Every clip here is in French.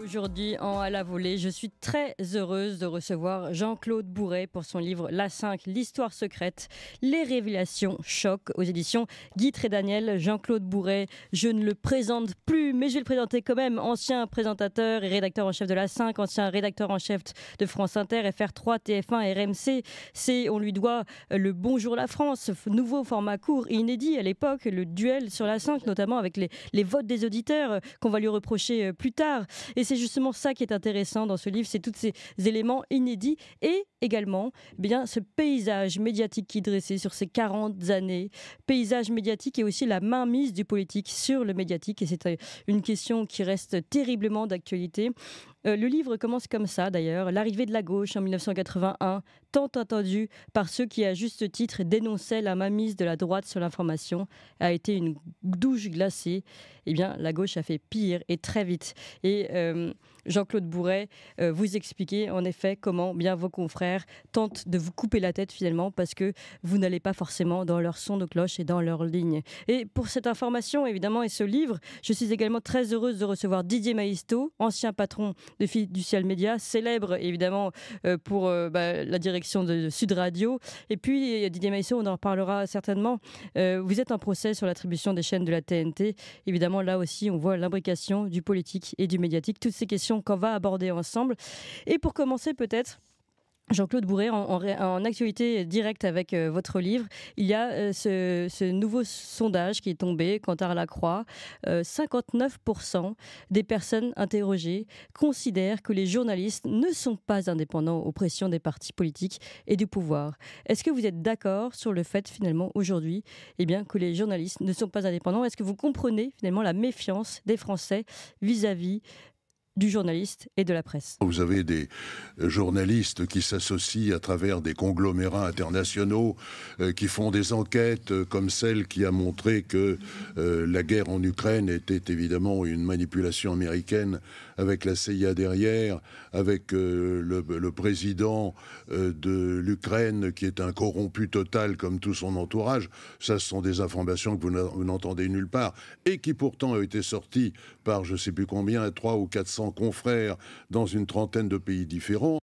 aujourd'hui, en à la volée, je suis très heureuse de recevoir Jean-Claude Bourret pour son livre La 5, l'histoire secrète, les révélations choc aux éditions Guy Trédaniel, Daniel. Jean-Claude Bourret, je ne le présente plus, mais je vais le présenter quand même. Ancien présentateur et rédacteur en chef de La 5, ancien rédacteur en chef de France Inter, FR3, TF1, RMC. C'est, on lui doit le Bonjour la France, nouveau format court, inédit à l'époque, le duel sur La 5, notamment avec les, les votes des auditeurs euh, qu'on va lui reprocher euh, plus tard. Et c'est justement ça qui est intéressant dans ce livre, c'est tous ces éléments inédits et également eh bien ce paysage médiatique qui est dressé sur ces 40 années, paysage médiatique et aussi la mainmise du politique sur le médiatique. Et c'est euh, une question qui reste terriblement d'actualité. Euh, le livre commence comme ça d'ailleurs, l'arrivée de la gauche en 1981, tant attendu par ceux qui, à juste titre, dénonçaient la mainmise de la droite sur l'information, a été une douche glacée, eh bien, la gauche a fait pire et très vite. Et euh, Jean-Claude Bourret, euh, vous expliquez en effet comment bien vos confrères tentent de vous couper la tête finalement parce que vous n'allez pas forcément dans leur son de cloche et dans leur ligne. Et pour cette information, évidemment, et ce livre, je suis également très heureuse de recevoir Didier Maisto, ancien patron de du Ciel Média, célèbre évidemment euh, pour bah, la direction de, Sud Radio. Et puis, Didier Maisson, on en reparlera certainement. Euh, vous êtes en procès sur l'attribution des chaînes de la TNT. Évidemment, là aussi, on voit l'imbrication du politique et du médiatique. Toutes ces questions qu'on va aborder ensemble. Et pour commencer, peut-être, Jean-Claude Bourret, en, actualité directe avec euh, votre livre, il y a euh, ce, nouveau sondage qui est tombé, à la Croix. 59% des personnes interrogées considèrent que les journalistes ne sont pas indépendants aux pressions des partis politiques et du pouvoir. Est-ce que vous êtes d'accord sur le fait, finalement, aujourd'hui, eh bien, que les journalistes ne sont pas indépendants Est-ce que vous comprenez, finalement, la méfiance des Français vis-à-vis du journaliste et de la presse. Vous avez des journalistes qui s'associent à travers des conglomérats internationaux, euh, qui font des enquêtes euh, comme celle qui a montré que euh, la guerre en Ukraine était évidemment une manipulation américaine avec la CIA derrière, avec euh, le, président euh, de l'Ukraine qui est un corrompu total comme tout son entourage. Ça, ce sont des informations que vous n'entendez nulle part et qui pourtant ont été sorties par je ne sais plus combien, 3 ou 400 confrères dans une trentaine de pays différents.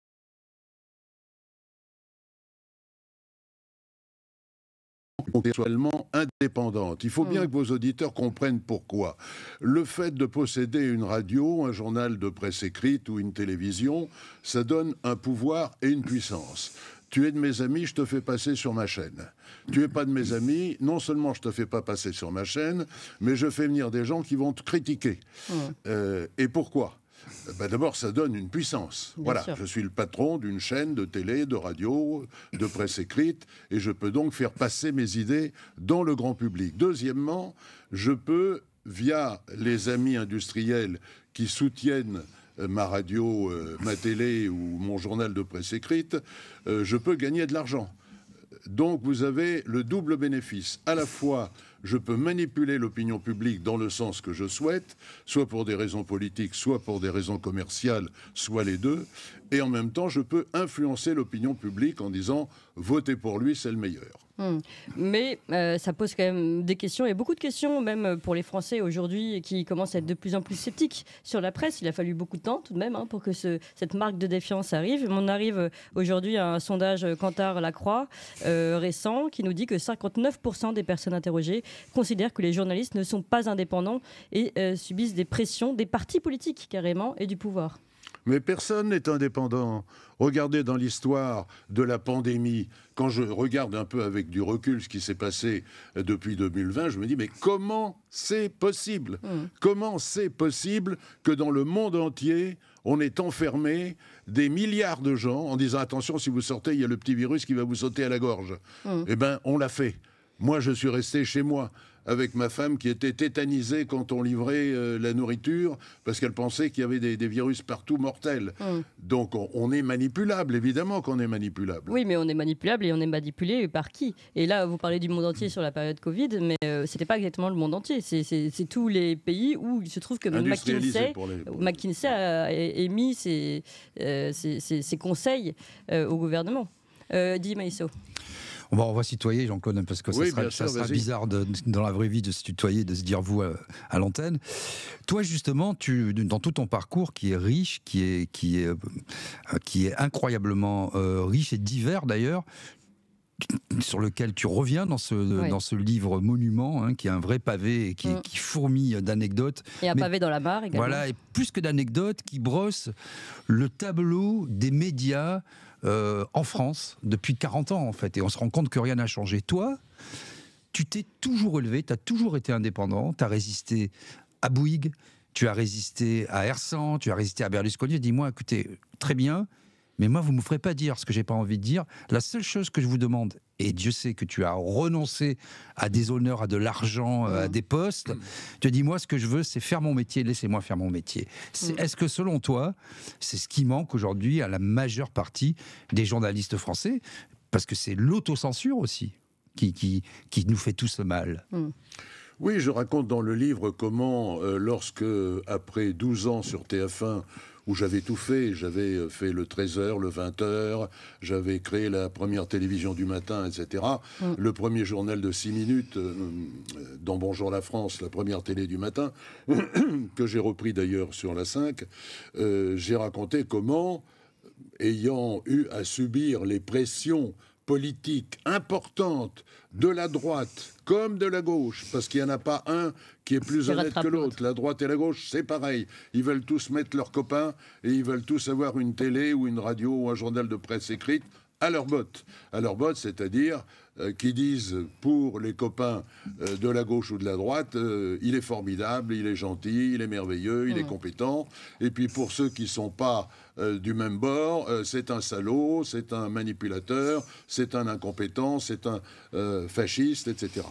indépendante. Il faut bien hmm. que vos auditeurs comprennent pourquoi. Le fait de posséder une radio, un journal de presse écrite ou une télévision, ça donne un pouvoir et une puissance. Tu es de mes amis, je te fais passer sur ma chaîne. Tu es pas de mes amis, non seulement je te fais pas passer sur ma chaîne, mais je fais venir des gens qui vont te critiquer. Hmm. Euh, et pourquoi eh ben, d'abord, ça donne une puissance. voilà, je suis le patron d'une chaîne de télé, de radio, de presse écrite, et je peux donc faire passer mes idées dans le grand public. Deuxièmement, je peux, via les amis industriels qui soutiennent euh, ma radio, euh, ma télé ou mon journal de presse écrite, euh, je peux gagner de l'argent. Donc vous avez le double bénéfice, à la fois je peux manipuler l'opinion publique dans le sens que je souhaite, soit pour des raisons politiques, soit pour des raisons commerciales, soit les deux, et en même temps, je peux influencer l'opinion publique en disant votez pour lui, c'est le meilleur. Hmm. Mais euh, ça pose quand même des questions et beaucoup de questions, même euh, pour les Français aujourd'hui qui commencent à être de plus en plus sceptiques sur la presse. Il a fallu beaucoup de temps tout de même hein, pour que cette marque de défiance arrive. On arrive euh, aujourd'hui à un sondage Cantar-Lacroix récent qui nous dit que 59% des personnes interrogées considèrent que les journalistes ne sont pas indépendants et subissent des pressions des partis politiques carrément et du pouvoir. Mais personne n'est indépendant. Regardez dans l'histoire de la pandémie, quand je regarde un peu avec du recul ce qui s'est passé euh, depuis 2020, je me dis mais comment c'est possible hmm. Comment c'est possible que dans le monde entier, on ait enfermé des milliards de gens en disant attention, si vous sortez, il y a le petit virus qui va vous sauter à la gorge hmm. Eh bien, on l'a fait. Moi, je suis resté chez moi avec ma femme qui était tétanisée quand on livrait euh, la nourriture parce qu'elle pensait qu'il y avait des, virus partout mortels. Hmm. Donc on, est manipulable, évidemment qu'on est manipulable. Oui, mais on est manipulable et on est manipulé par qui Et là, vous parlez du monde entier sur la période Covid, mais euh, ce c'était pas exactement le monde entier. C'est tous les pays où il se trouve que McKinsey, a émis ses, euh, conseils au gouvernement. Euh, on va, revoir Citoyer, Jean-Claude, parce que ça sera, bizarre dans la vraie vie de se tutoyer, de se dire vous euh, à, l'antenne. Toi, justement, tu, dans tout ton parcours qui est riche, qui est, qui est, euh, qui est incroyablement euh, riche et divers d'ailleurs, sur lequel tu reviens dans ce, dans ce livre Monument, hein, qui est un vrai pavé et qui, mm. fourmille d'anecdotes. Et un pavé dans la barre également. Voilà, et plus que d'anecdotes, qui brosse le tableau des médias euh, en France depuis 40 ans en fait. Et on se rend compte que rien n'a changé. Toi, tu t'es toujours élevé, tu as toujours été indépendant, tu as résisté à Bouygues, tu as résisté à Ersan, tu as résisté à Berlusconi. Dis-moi, écoutez, très bien, mais moi, vous ne me ferez pas dire ce que j'ai pas envie de dire. La seule chose que je vous demande, et Dieu sait que tu as renoncé à des honneurs, à de l'argent, euh, à mmh. des postes, Tu tu dis moi ce que je veux c'est faire mon métier, laissez-moi faire mon métier. Mmh. Est-ce que selon toi, c'est ce qui manque aujourd'hui à la majeure partie des journalistes français parce que c'est l'autocensure aussi qui, qui, nous fait tout ce mal. Mmh. Oui, je raconte dans le livre comment, euh, lorsque, après 12 ans sur TF1, où j'avais tout fait. J'avais euh, fait le 13h, le 20h, j'avais créé la première télévision du matin, etc. Mm. Le premier journal de 6 minutes euh, euh, dans Bonjour la France, la première télé du matin, que j'ai repris d'ailleurs sur la 5, j'ai raconté comment, ayant eu à subir les pressions politique importante de la droite comme de la gauche, parce qu'il n'y en a pas un qui est plus honnête que l'autre. La droite et la gauche, c'est pareil. Ils veulent tous mettre leurs copains et ils veulent tous avoir une télé ou une radio ou un journal de presse écrite à leur botte. À leur bottes c'est-à-dire euh, qui disent pour les copains euh, de la gauche ou de la droite, euh, il est formidable, il est gentil, il est merveilleux, il est mm. compétent. Et puis pour ceux qui ne sont pas euh, du même bord, euh, c'est un salaud, c'est un manipulateur, c'est un incompétent, c'est un euh, fasciste, etc.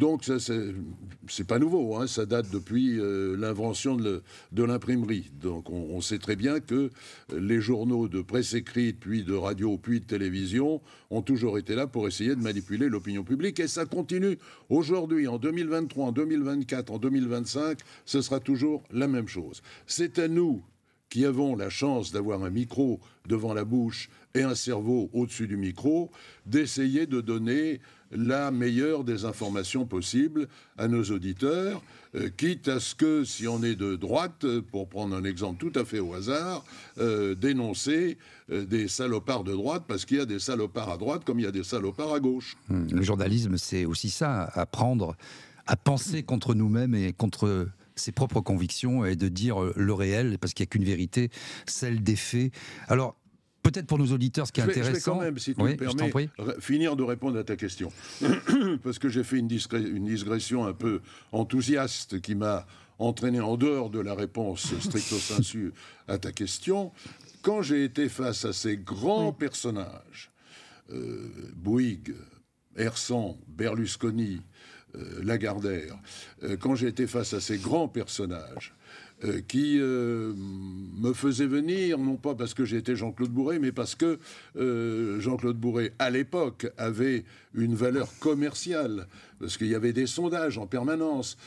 Donc ça, c'est pas nouveau, hein. ça date depuis l'invention de l'imprimerie. Donc on, on, sait très bien que les journaux de presse écrite, puis de radio, puis de télévision ont toujours été là pour essayer de manipuler l'opinion publique et ça continue aujourd'hui, en 2023, en 2024, en 2025, ce sera toujours la même chose. C'est à nous qui avons la chance d'avoir un micro devant la bouche et un cerveau au-dessus du micro, d'essayer de donner la meilleure des informations possibles à nos auditeurs, euh, quitte à ce que, si on est de droite, pour prendre un exemple tout à fait au hasard, euh, dénoncer euh, des salopards de droite, parce qu'il y a des salopards à droite comme il y a des salopards à gauche. Hmm, le journalisme, c'est aussi ça, apprendre à penser contre nous-mêmes et contre ses propres convictions et de dire euh, le réel, parce qu'il n'y a qu'une vérité, celle des faits. Alors, peut-être pour nos auditeurs, ce qui est intéressant. Je vais quand même, si tu me permets, finir de répondre à ta question. Parce que j'ai fait une, une, digression un peu enthousiaste qui m'a entraîné en dehors de la réponse stricto sensu à ta question. Quand j'ai été face à ces grands personnages, euh, Bouygues, Hersan, Berlusconi, euh, Lagardère, euh, quand j'étais face à ces grands personnages, euh, qui me faisaient venir, non pas parce que j'étais Jean-Claude Bourré, mais parce que Jean-Claude Bourré, à l'époque, avait une valeur commerciale, parce qu'il y avait des sondages en permanence,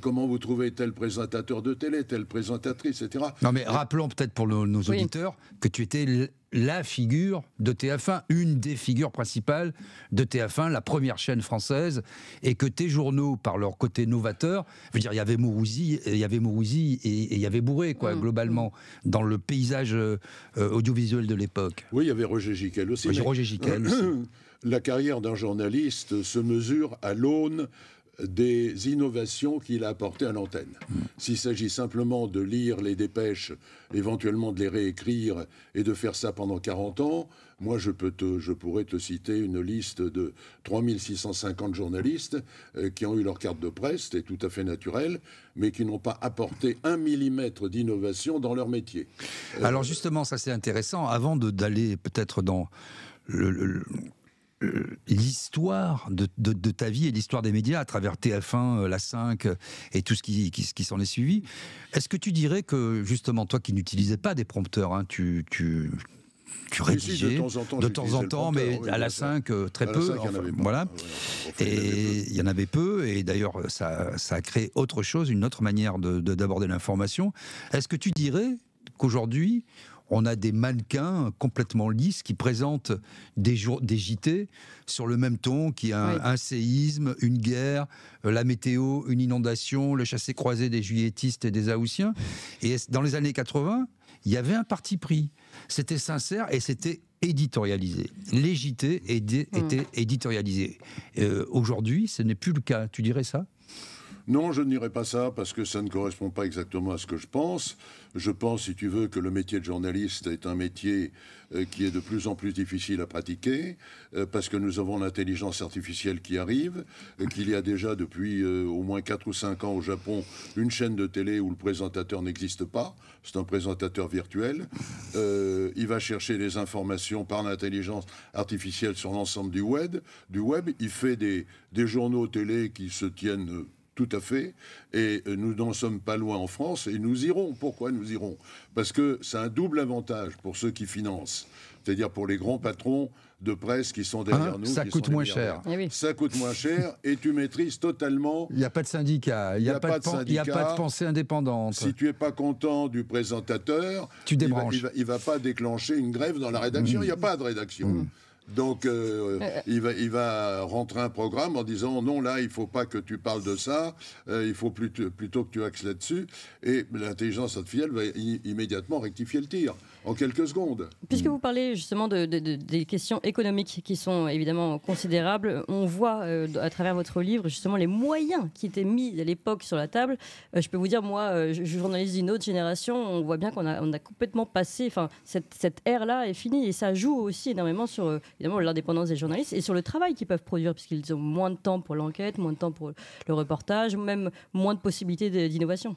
comment vous trouvez tel présentateur de télé, telle présentatrice, etc. Non mais rappelons peut-être pour nos auditeurs que tu étais la figure de TF1, une des figures principales de TF1, la première chaîne française, et que tes journaux, par leur côté novateur, je veux dire, il y avait Mourouzi, il y avait et, il y avait Bourré, quoi, mm, mm. globalement, dans le paysage euh, audiovisuel de l'époque. Oui, il y avait Roger Giquel aussi. Roger Giquel aussi. La carrière d'un journaliste se mesure à l'aune des innovations qu'il a apportées à l'antenne. Hmm. S'il s'agit simplement de lire les dépêches, éventuellement de les réécrire et de faire ça pendant 40 ans, moi je, peux je pourrais te citer une liste de 3650 journalistes euh, qui ont eu leur carte de presse, c'est tout à fait naturel, mais qui n'ont pas apporté un millimètre d'innovation dans leur métier. Euh, Alors justement, ça c'est intéressant, avant d'aller peut-être dans... le euh, l'histoire de, ta vie et l'histoire des médias à travers TF1, euh, La 5 euh, et tout ce qui, s'en est suivi. Est-ce que tu dirais que, justement, toi qui n'utilisais pas des prompteurs, hein, tu, tu, rédigeais de temps en temps, mais à la 5 très peu. voilà. et il y en avait peu. Et d'ailleurs, ça, a créé autre chose, une autre manière de, d'aborder l'information. Est-ce que tu dirais qu'aujourd'hui, on a des mannequins complètement lisses qui présentent des, jours JT sur le même ton qui a un, séisme, une guerre, euh, la météo, une inondation, le chassé-croisé des juilletistes et des haussiens. Et dans les années 80, il y avait un parti pris. C'était sincère et c'était éditorialisé. Les JT hmm. étaient éditorialisés. Euh, aujourd'hui, ce n'est plus le cas. Tu dirais ça non, je ne pas ça parce que ça ne correspond pas exactement à ce que je pense. Je pense, si tu veux, que le métier de journaliste est un métier euh, qui est de plus en plus difficile à pratiquer euh, parce que nous avons l'intelligence artificielle qui arrive, euh, qu'il y a déjà depuis au moins 4 ou 5 ans au Japon une chaîne de télé où le présentateur n'existe pas. C'est un présentateur virtuel. il va chercher des informations par l'intelligence artificielle sur l'ensemble du web. Du web, il fait des, des journaux télé qui se tiennent tout à fait. Et euh, nous n'en sommes pas loin en France et nous irons. Pourquoi nous irons Parce que c'est un double avantage pour ceux qui financent, c'est-à-dire pour les grands patrons de presse qui sont derrière hein nous. Ça coûte moins cher. Eh Ça coûte moins cher et tu maîtrises totalement. Il n'y a pas de syndicat, il n'y a, pas de, a pas de pensée indépendante. Si tu n'es pas content du présentateur, tu débranches. Il ne va, pas déclencher une grève dans la rédaction, mm. il n'y a pas de rédaction. Mm. Donc, euh, il, va, rentrer un programme en disant non, là, il ne faut pas que tu parles de ça, euh, il faut plutôt, plutôt que tu axes là-dessus. Et l'intelligence artificielle va immédiatement rectifier le tir en quelques secondes. Puisque mm. vous parlez justement de, des questions économiques qui sont évidemment considérables, on voit euh, à travers votre livre justement les moyens qui étaient mis à l'époque sur la table. Euh, je peux vous dire, moi, euh, je, journalise d'une autre génération, on voit bien qu'on a, a complètement passé, enfin, cette, ère-là est finie et ça joue aussi énormément sur évidemment l'indépendance des journalistes et sur le travail qu'ils peuvent produire puisqu'ils ont moins de temps pour l'enquête, moins de temps pour le reportage, même moins de possibilités d'innovation.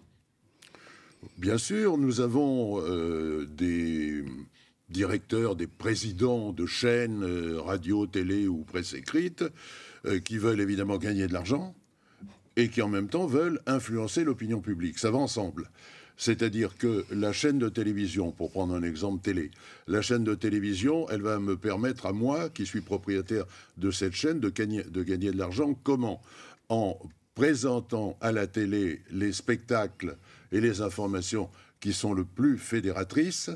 Bien sûr, nous avons euh, des directeurs, des présidents de chaînes euh, radio, télé ou presse écrite euh, qui veulent évidemment gagner de l'argent et qui en même temps veulent influencer l'opinion publique. Ça va ensemble. C'est-à-dire que la chaîne de télévision, pour prendre un exemple télé, la chaîne de télévision, elle va me permettre à moi, qui suis propriétaire de cette chaîne, de, gagner de l'argent. Comment En présentant à la télé les spectacles et les informations qui sont le plus fédératrices.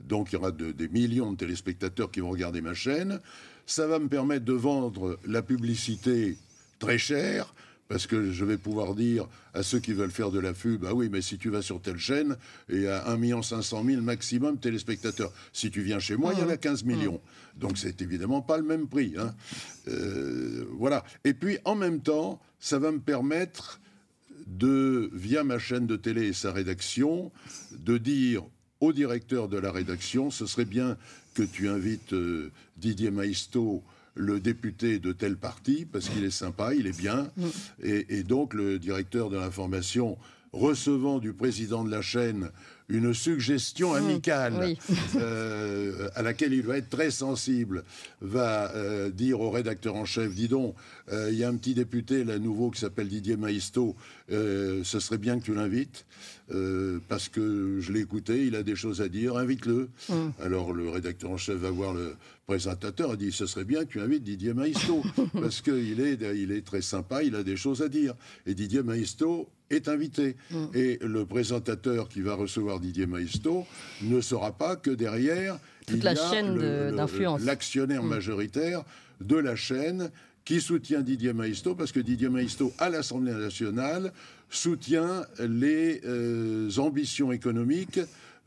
Donc il y aura des millions de téléspectateurs qui vont regarder ma chaîne. Ça va me permettre de vendre la publicité très chère, parce que je vais pouvoir dire à ceux qui veulent faire de l'affût, bah oui, mais si tu vas sur telle chaîne, il y a 1,5 million 000 maximum téléspectateurs. Si tu viens chez moi, il y en a 15 mmh. millions. Mmh. Donc c'est évidemment pas le même prix. Hein. Euh, voilà. Et puis en même temps, ça va me permettre de, via ma chaîne de télé et sa rédaction, de dire au directeur de la rédaction, ce serait bien que tu invites euh, Didier Maisto le député de tel parti, parce qu'il est sympa, il est bien. Mm. et donc le directeur de l'information recevant du président de la chaîne une suggestion hmm. amicale euh, à laquelle il va être très sensible, va euh, dire au rédacteur en chef, dis donc, euh, il y a un petit député là nouveau qui s'appelle Didier Maisto, ce serait bien que tu l'invites. parce que je l'ai écouté, il a des choses à dire, invite-le. Hmm. Alors le rédacteur en chef va voir le présentateur et dit ce serait bien que tu invites Didier Maisto parce qu'il est, il est très sympa, il a des choses à dire. Et Didier Maisto est invité. Hmm. Et le présentateur qui va recevoir Didier Maïsto ne sera pas que derrière la chaîne L'actionnaire mm. majoritaire de la chaîne qui soutient Didier Maïsto parce que Didier Maïsto à l'Assemblée nationale, soutient les euh, ambitions économiques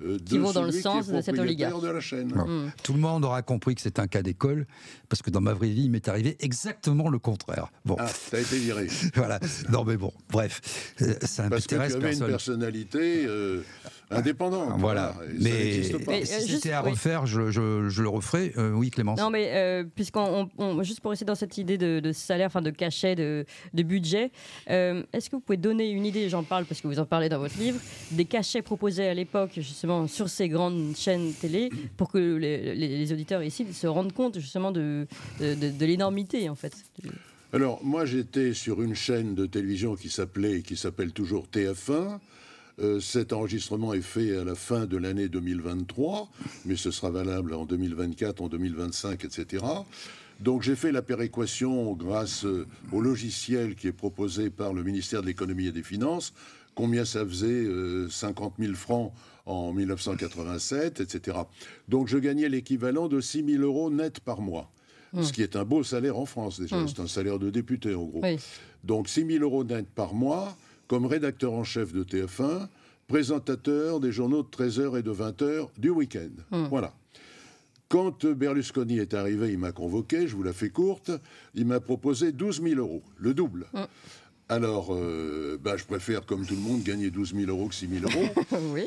euh, de qui vont dans le sens de cet oligarque. Hmm. Tout le monde aura compris que c'est un cas d'école, parce que dans ma vraie vie, il m'est arrivé exactement le contraire. Bon. Ah, t'as été viré. voilà. Non, mais bon, bref. Euh, ça parce que tu une personnalité euh, indépendante. Voilà. mais, si c'était à refaire, je, le referais. oui, Clémence. Non, mais puisqu'on. Juste pour rester dans cette idée de, salaire, enfin de cachet, de, de budget, est-ce que vous pouvez donner une idée, j'en parle parce que vous en parlez dans votre livre, des cachets proposés à l'époque, justement, sur ces grandes chaînes télé pour que les, auditeurs ici se rendent compte justement de, de, l'énormité en fait. Alors moi j'étais sur une chaîne de télévision qui s'appelait qui s'appelle toujours TF1. Euh, cet enregistrement est fait à la fin de l'année 2023, mais ce sera valable en 2024, en 2025, etc. Donc j'ai fait la péréquation grâce au logiciel qui est proposé par le ministère de l'économie et des finances combien ça faisait 50 euh, 000 francs en 1987, etc. Donc je gagnais l'équivalent de 6 000 euros net par mois. Hmm. Ce qui est un beau salaire en France déjà, hmm. c'est un salaire de député en gros. Donc 6 000 euros net par mois, comme rédacteur en chef de TF1, présentateur des journaux de 13h et de 20h du week-end. Hmm. Voilà. Quand Berlusconi est arrivé, il m'a convoqué, je vous la fais courte, il m'a proposé 12 000 euros, le double. Alors, euh, bah, je préfère, comme tout le monde, gagner 12 000 euros que 6 000 euros.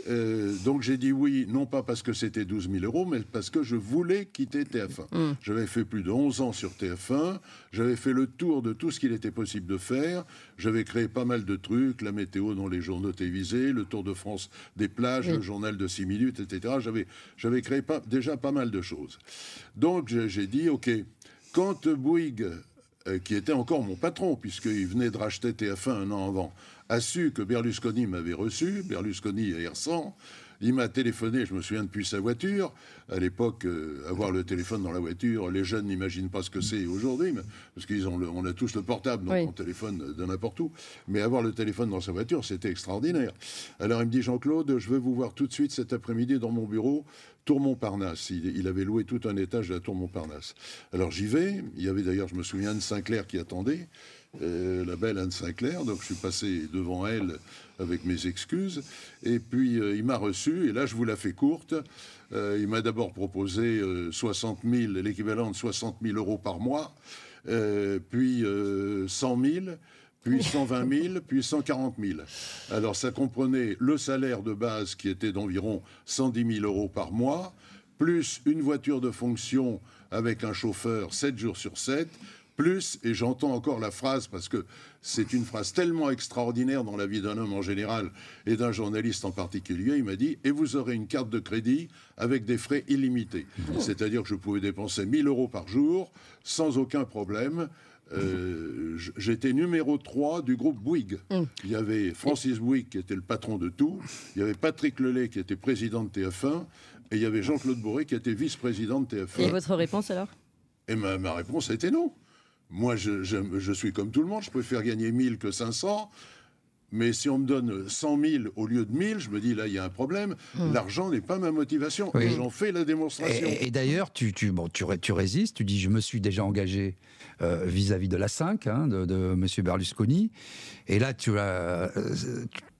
Euh, donc j'ai dit oui, non pas parce que c'était 12 000 euros, mais parce que je voulais quitter TF1. Mm. J'avais fait plus de 11 ans sur TF1, j'avais fait le tour de tout ce qu'il était possible de faire, j'avais créé pas mal de trucs, la météo dans les journaux télévisés, le Tour de France des plages, le journal de 6 minutes, etc. J'avais créé déjà pas mal de choses. Donc j'ai dit, ok, quand Bouygues euh, qui était encore mon patron, puisqu'il venait de racheter TF1 un an avant, a su que Berlusconi m'avait reçu, Berlusconi et 100 Il m'a téléphoné, je me souviens, depuis sa voiture. À l'époque, euh, avoir le téléphone dans la voiture, les jeunes n'imaginent pas ce que c'est aujourd'hui, parce qu'ils ont on a tous le portable, donc on téléphone de n'importe où. Mais avoir le téléphone dans sa voiture, c'était extraordinaire. Alors il me dit, Jean-Claude, je veux vous voir tout de suite cet après-midi dans mon bureau. Tour Montparnasse. Il, avait loué tout un étage de la Tour Montparnasse. Alors j'y vais. Il y avait d'ailleurs, je me souviens, Anne Sinclair qui attendait, euh, la belle Anne Sinclair. Donc je suis passé devant elle avec mes excuses. Et puis euh, il m'a reçu. Et là, je vous la fais courte. Euh, il m'a d'abord proposé 60 000, l'équivalent de 60 000 euros par mois. puis 100 000 puis 120 000, puis 140 000. Alors ça comprenait le salaire de base qui était d'environ 110 000 euros par mois, plus une voiture de fonction avec un chauffeur 7 jours sur 7, plus, et j'entends encore la phrase parce que c'est une phrase tellement extraordinaire dans la vie d'un homme en général et d'un journaliste en particulier, il m'a dit, et vous aurez une carte de crédit avec des frais illimités. C'est-à-dire que je pouvais dépenser 1000 euros par jour sans aucun problème. Euh, j'étais numéro 3 du groupe Bouygues. Hum. Il y avait Francis Bouygues qui était le patron de tout, il y avait Patrick Lelay qui était président de TF1, et il y avait Jean-Claude Bourré qui était vice-président de TF1. Et votre réponse alors Et ma, réponse a été non. Moi, je, je, suis comme tout le monde, je préfère gagner 1000 que 500. Mais si on me donne 100 000 au lieu de 1000, je me dis là, il y a un problème. Hmm. L'argent n'est pas ma motivation. Et j'en fais la démonstration. Et, d'ailleurs, tu, tu, bon, tu, résistes. Tu dis, je me suis déjà engagé euh, vis-à-vis de la 5, hein, de, de, M. Berlusconi. Et là, euh,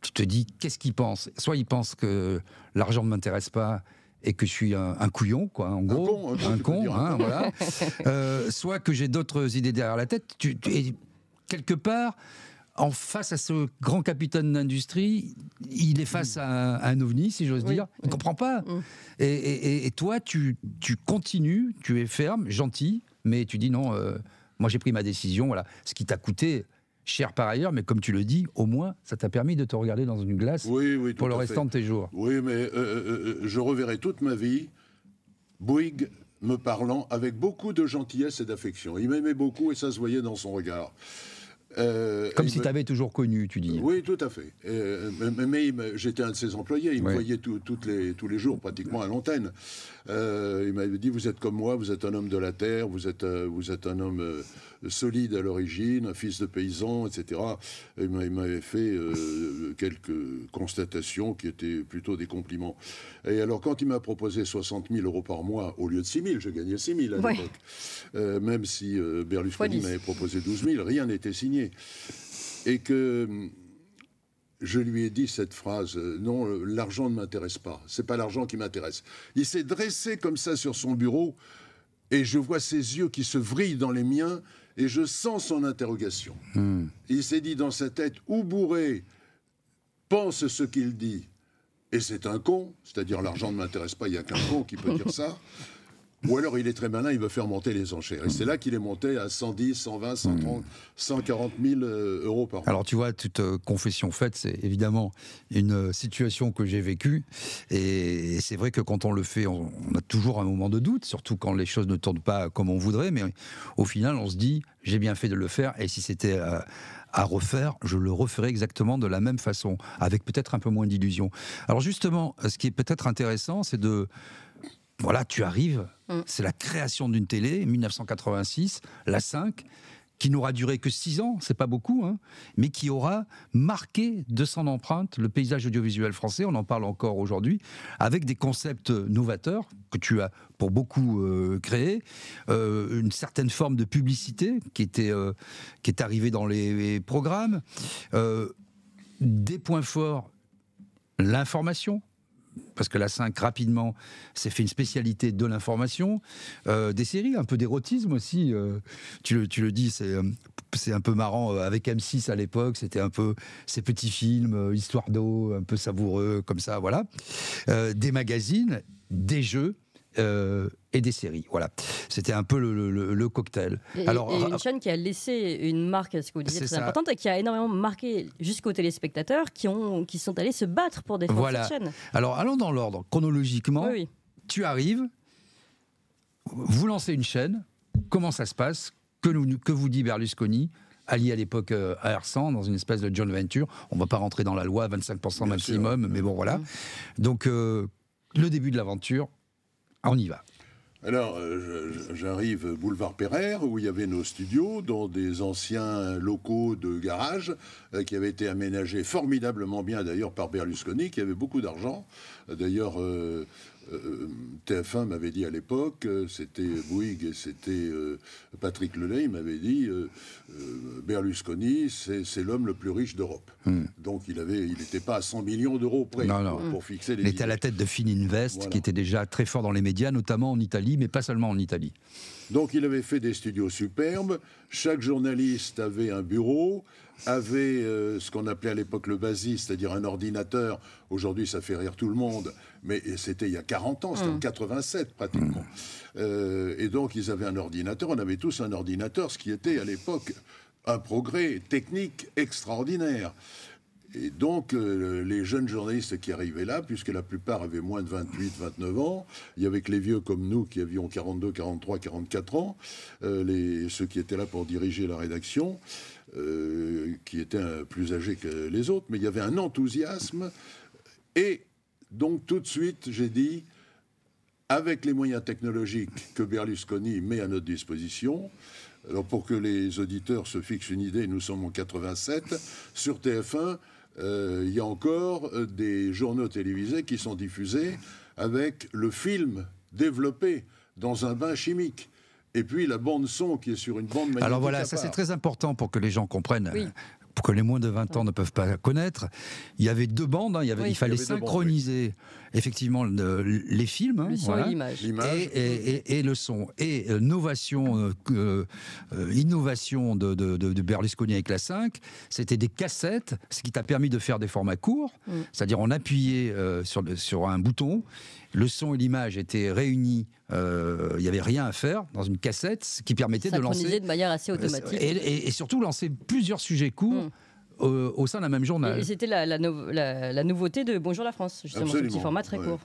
tu, te dis, qu'est-ce qu'il pense Soit il pense que l'argent ne m'intéresse pas et que je suis un, couillon, quoi, en gros, hein, un con, hein. voilà. Euh, soit que j'ai d'autres idées derrière la tête. et quelque part, en face à ce grand capitaine d'industrie, il est face à, un ovni, si j'ose dire. Il ne comprend pas. Mm. Et, toi, tu, continues, tu es ferme, gentil, mais tu dis non, euh, moi j'ai pris ma décision, voilà. Ce qui t'a coûté cher par ailleurs, mais comme tu le dis, au moins, ça t'a permis de te regarder dans une glace pour le restant de tes jours. Oui, mais euh, euh, je reverrai toute ma vie Bouygues me parlant avec beaucoup de gentillesse et d'affection. Il m'aimait beaucoup et ça se voyait dans son regard. Euh, comme si tu avais toujours connu, tu dis. Oui, tout à fait. Euh, mais, j'étais un de ses employés, il me voyait tous les jours, pratiquement à l'antenne. Euh, il m'avait dit, vous êtes comme moi, vous êtes un homme de la terre, vous êtes, un homme solide à l'origine, un fils de paysan, etc. il m'avait fait quelques constatations qui étaient plutôt des compliments. Et alors, quand il m'a proposé 60 000 euros par mois au lieu de 6 000, je gagnais 6 000 à l'époque, même si Berlusconi m'avait proposé 12 000, rien n'était signé et que je lui ai dit cette phrase euh, non, euh, l'argent ne m'intéresse pas. C'est pas l'argent qui m'intéresse. Il s'est dressé comme ça sur son bureau et je vois ses yeux qui se vrillent dans les miens et je sens son interrogation. Hmm. Il s'est dit dans sa tête ou bourré pense ce qu'il dit et c'est un con, c'est-à-dire l'argent ne m'intéresse pas, il y a qu'un con qui peut dire ça. Ou alors il est très malin, il veut faire monter les enchères. Et c'est là qu'il est monté à 110, 120, 130, 140 000 euros par Alors tu vois, toute euh, confession faite, c'est évidemment une euh, situation que j'ai vécue. Et c'est vrai que quand on le fait, on, a toujours un moment de doute, surtout quand les choses ne tournent pas comme on voudrait. Mais au final, on se dit, j'ai bien fait de le faire. Et si c'était... Euh, à, refaire, je le referais exactement de la même façon, avec peut-être un peu moins d'illusion. Alors justement, ce qui est peut-être intéressant, c'est de voilà, tu arrives. Mm. C'est la création d'une télé, 1986, la 5, qui n'aura duré que 6 ans, c'est pas beaucoup, hein, mais qui aura marqué de son empreinte le paysage audiovisuel français, on en parle encore aujourd'hui, avec des concepts novateurs que tu as pour beaucoup créés, euh, créé, euh, une certaine forme de publicité qui, était, euh, qui est arrivée dans les programmes, des points forts, l'information, parce que la 5 rapidement s'est fait une spécialité de l'information, euh, des séries, un peu d'érotisme aussi. Euh, tu, le, dis, c'est euh, c'est un peu marrant. Avec M6 à l'époque, c'était un peu ces petits films, histoire d'eau, un peu savoureux comme ça, voilà. des magazines, des jeux et des séries. Voilà, c'était un peu le, cocktail. Alors, une ah, chaîne qui a laissé une marque, ce que vous disiez, très importante, et qui a énormément marqué jusqu'aux téléspectateurs qui, ont, qui sont allés se battre pour défendre voilà. cette chaîne. Alors, allons dans l'ordre. Chronologiquement, oui, tu arrives, vous lancez une chaîne, comment ça se passe que, que vous dit Berlusconi allié à l'époque euh, à R100, dans une espèce de joint venture. On ne va pas rentrer dans la loi, 25% maximum, mais bon, voilà. Mmh. Donc, euh, le début de l'aventure, on y va. Alors, euh, j'arrive boulevard Pereire, où il y avait nos studios, dans des anciens locaux de garage, euh, qui avaient été aménagés formidablement bien, d'ailleurs, par Berlusconi, qui avait beaucoup d'argent. D'ailleurs, euh, euh, euh, TF1 m'avait dit à l'époque, euh, c'était Bouygues et c'était Patrick Lelay, il m'avait dit Berlusconi, c'est l'homme le plus riche d'Europe. Hmm. Donc il n'était pas à 100 millions d'euros près Pour, fixer les. Il était à la tête de Fininvest, qui était déjà très fort dans les médias, notamment en Italie, mais pas seulement en Italie. Donc il avait fait des studios superbes. Chaque journaliste avait un bureau avait euh, ce qu'on appelait à l'époque le BASI, c'est-à-dire un ordinateur. Aujourd'hui, ça fait rire tout le monde, mais c'était il y a 40 ans, c'était en 87 mm. pratiquement. Mm. Euh, et donc, ils avaient un ordinateur, on avait tous un ordinateur, ce qui était à l'époque un progrès technique extraordinaire. Et donc, euh, les jeunes journalistes qui arrivaient là, puisque la plupart avaient moins de 28, 29 ans, il y avait que les vieux comme nous qui avions 42, 43, 44 ans, ceux qui étaient là pour diriger la rédaction, euh, qui étaient plus âgé que les autres, mais il y avait un enthousiasme. Et donc tout de suite, j'ai dit, avec les moyens technologiques que Berlusconi met à notre disposition, alors pour que les auditeurs se fixent une idée, nous sommes en 87, sur TF1, euh, il y a encore euh, des journaux télévisés qui sont diffusés avec le film développé dans un bain chimique et puis la bande son qui est sur une bande magnétique. Alors voilà, ça c'est très important pour que les gens comprennent. Pour que les moins de 20 ans ne peuvent pas connaître, il y avait deux bandes, hein. il, fallait synchroniser effectivement les films, hein, et, et, et, et, le son. Et l'innovation euh, euh, euh, innovation de, de, Berlusconi avec la 5, c'était des cassettes, ce qui t'a permis de faire des formats courts, mm. c'est-à-dire on appuyait sur, sur un bouton, le son et l'image étaient réunis il n'y avait rien à faire dans une cassette, ce qui permettait de lancer. de manière assez automatique. Et, surtout lancer plusieurs sujets courts. Mm au sein de la même journal. C'était la, la, nouveauté de Bonjour la France, justement, ce petit format très court.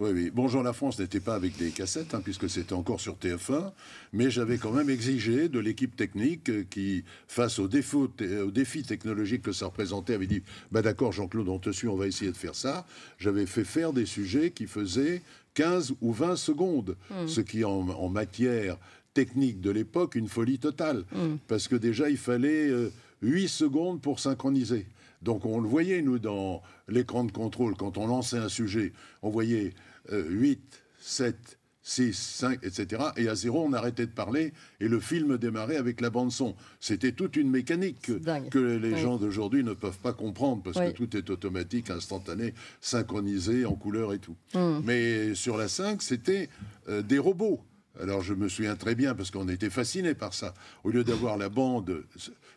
Oui, oui. Bonjour la France n'était pas avec des cassettes, hein, puisque c'était encore sur TF1, mais j'avais quand même exigé de l'équipe technique euh, qui, face aux, défauts, euh, aux défis technologiques que ça représentait, avait dit bah D'accord, Jean-Claude, on te suit, on va essayer de faire ça. J'avais fait faire des sujets qui faisaient 15 ou 20 secondes, hmm. ce qui, en, matière technique de l'époque, une folie totale. Hmm. Parce que déjà, il fallait. Euh, 8 secondes pour synchroniser. Donc on le voyait, nous, dans l'écran de contrôle, quand on lançait un sujet, on voyait 8, 7, 6, 5, etc. Et à zéro, on arrêtait de parler et le film démarrait avec la bande-son. C'était toute une mécanique que, les gens d'aujourd'hui ne peuvent pas comprendre parce que tout est automatique, instantané, synchronisé, en couleur et tout. Hmm. Mais sur la 5, c'était euh, des robots. Alors je me souviens très bien parce qu'on était fasciné par ça. Au lieu d'avoir la bande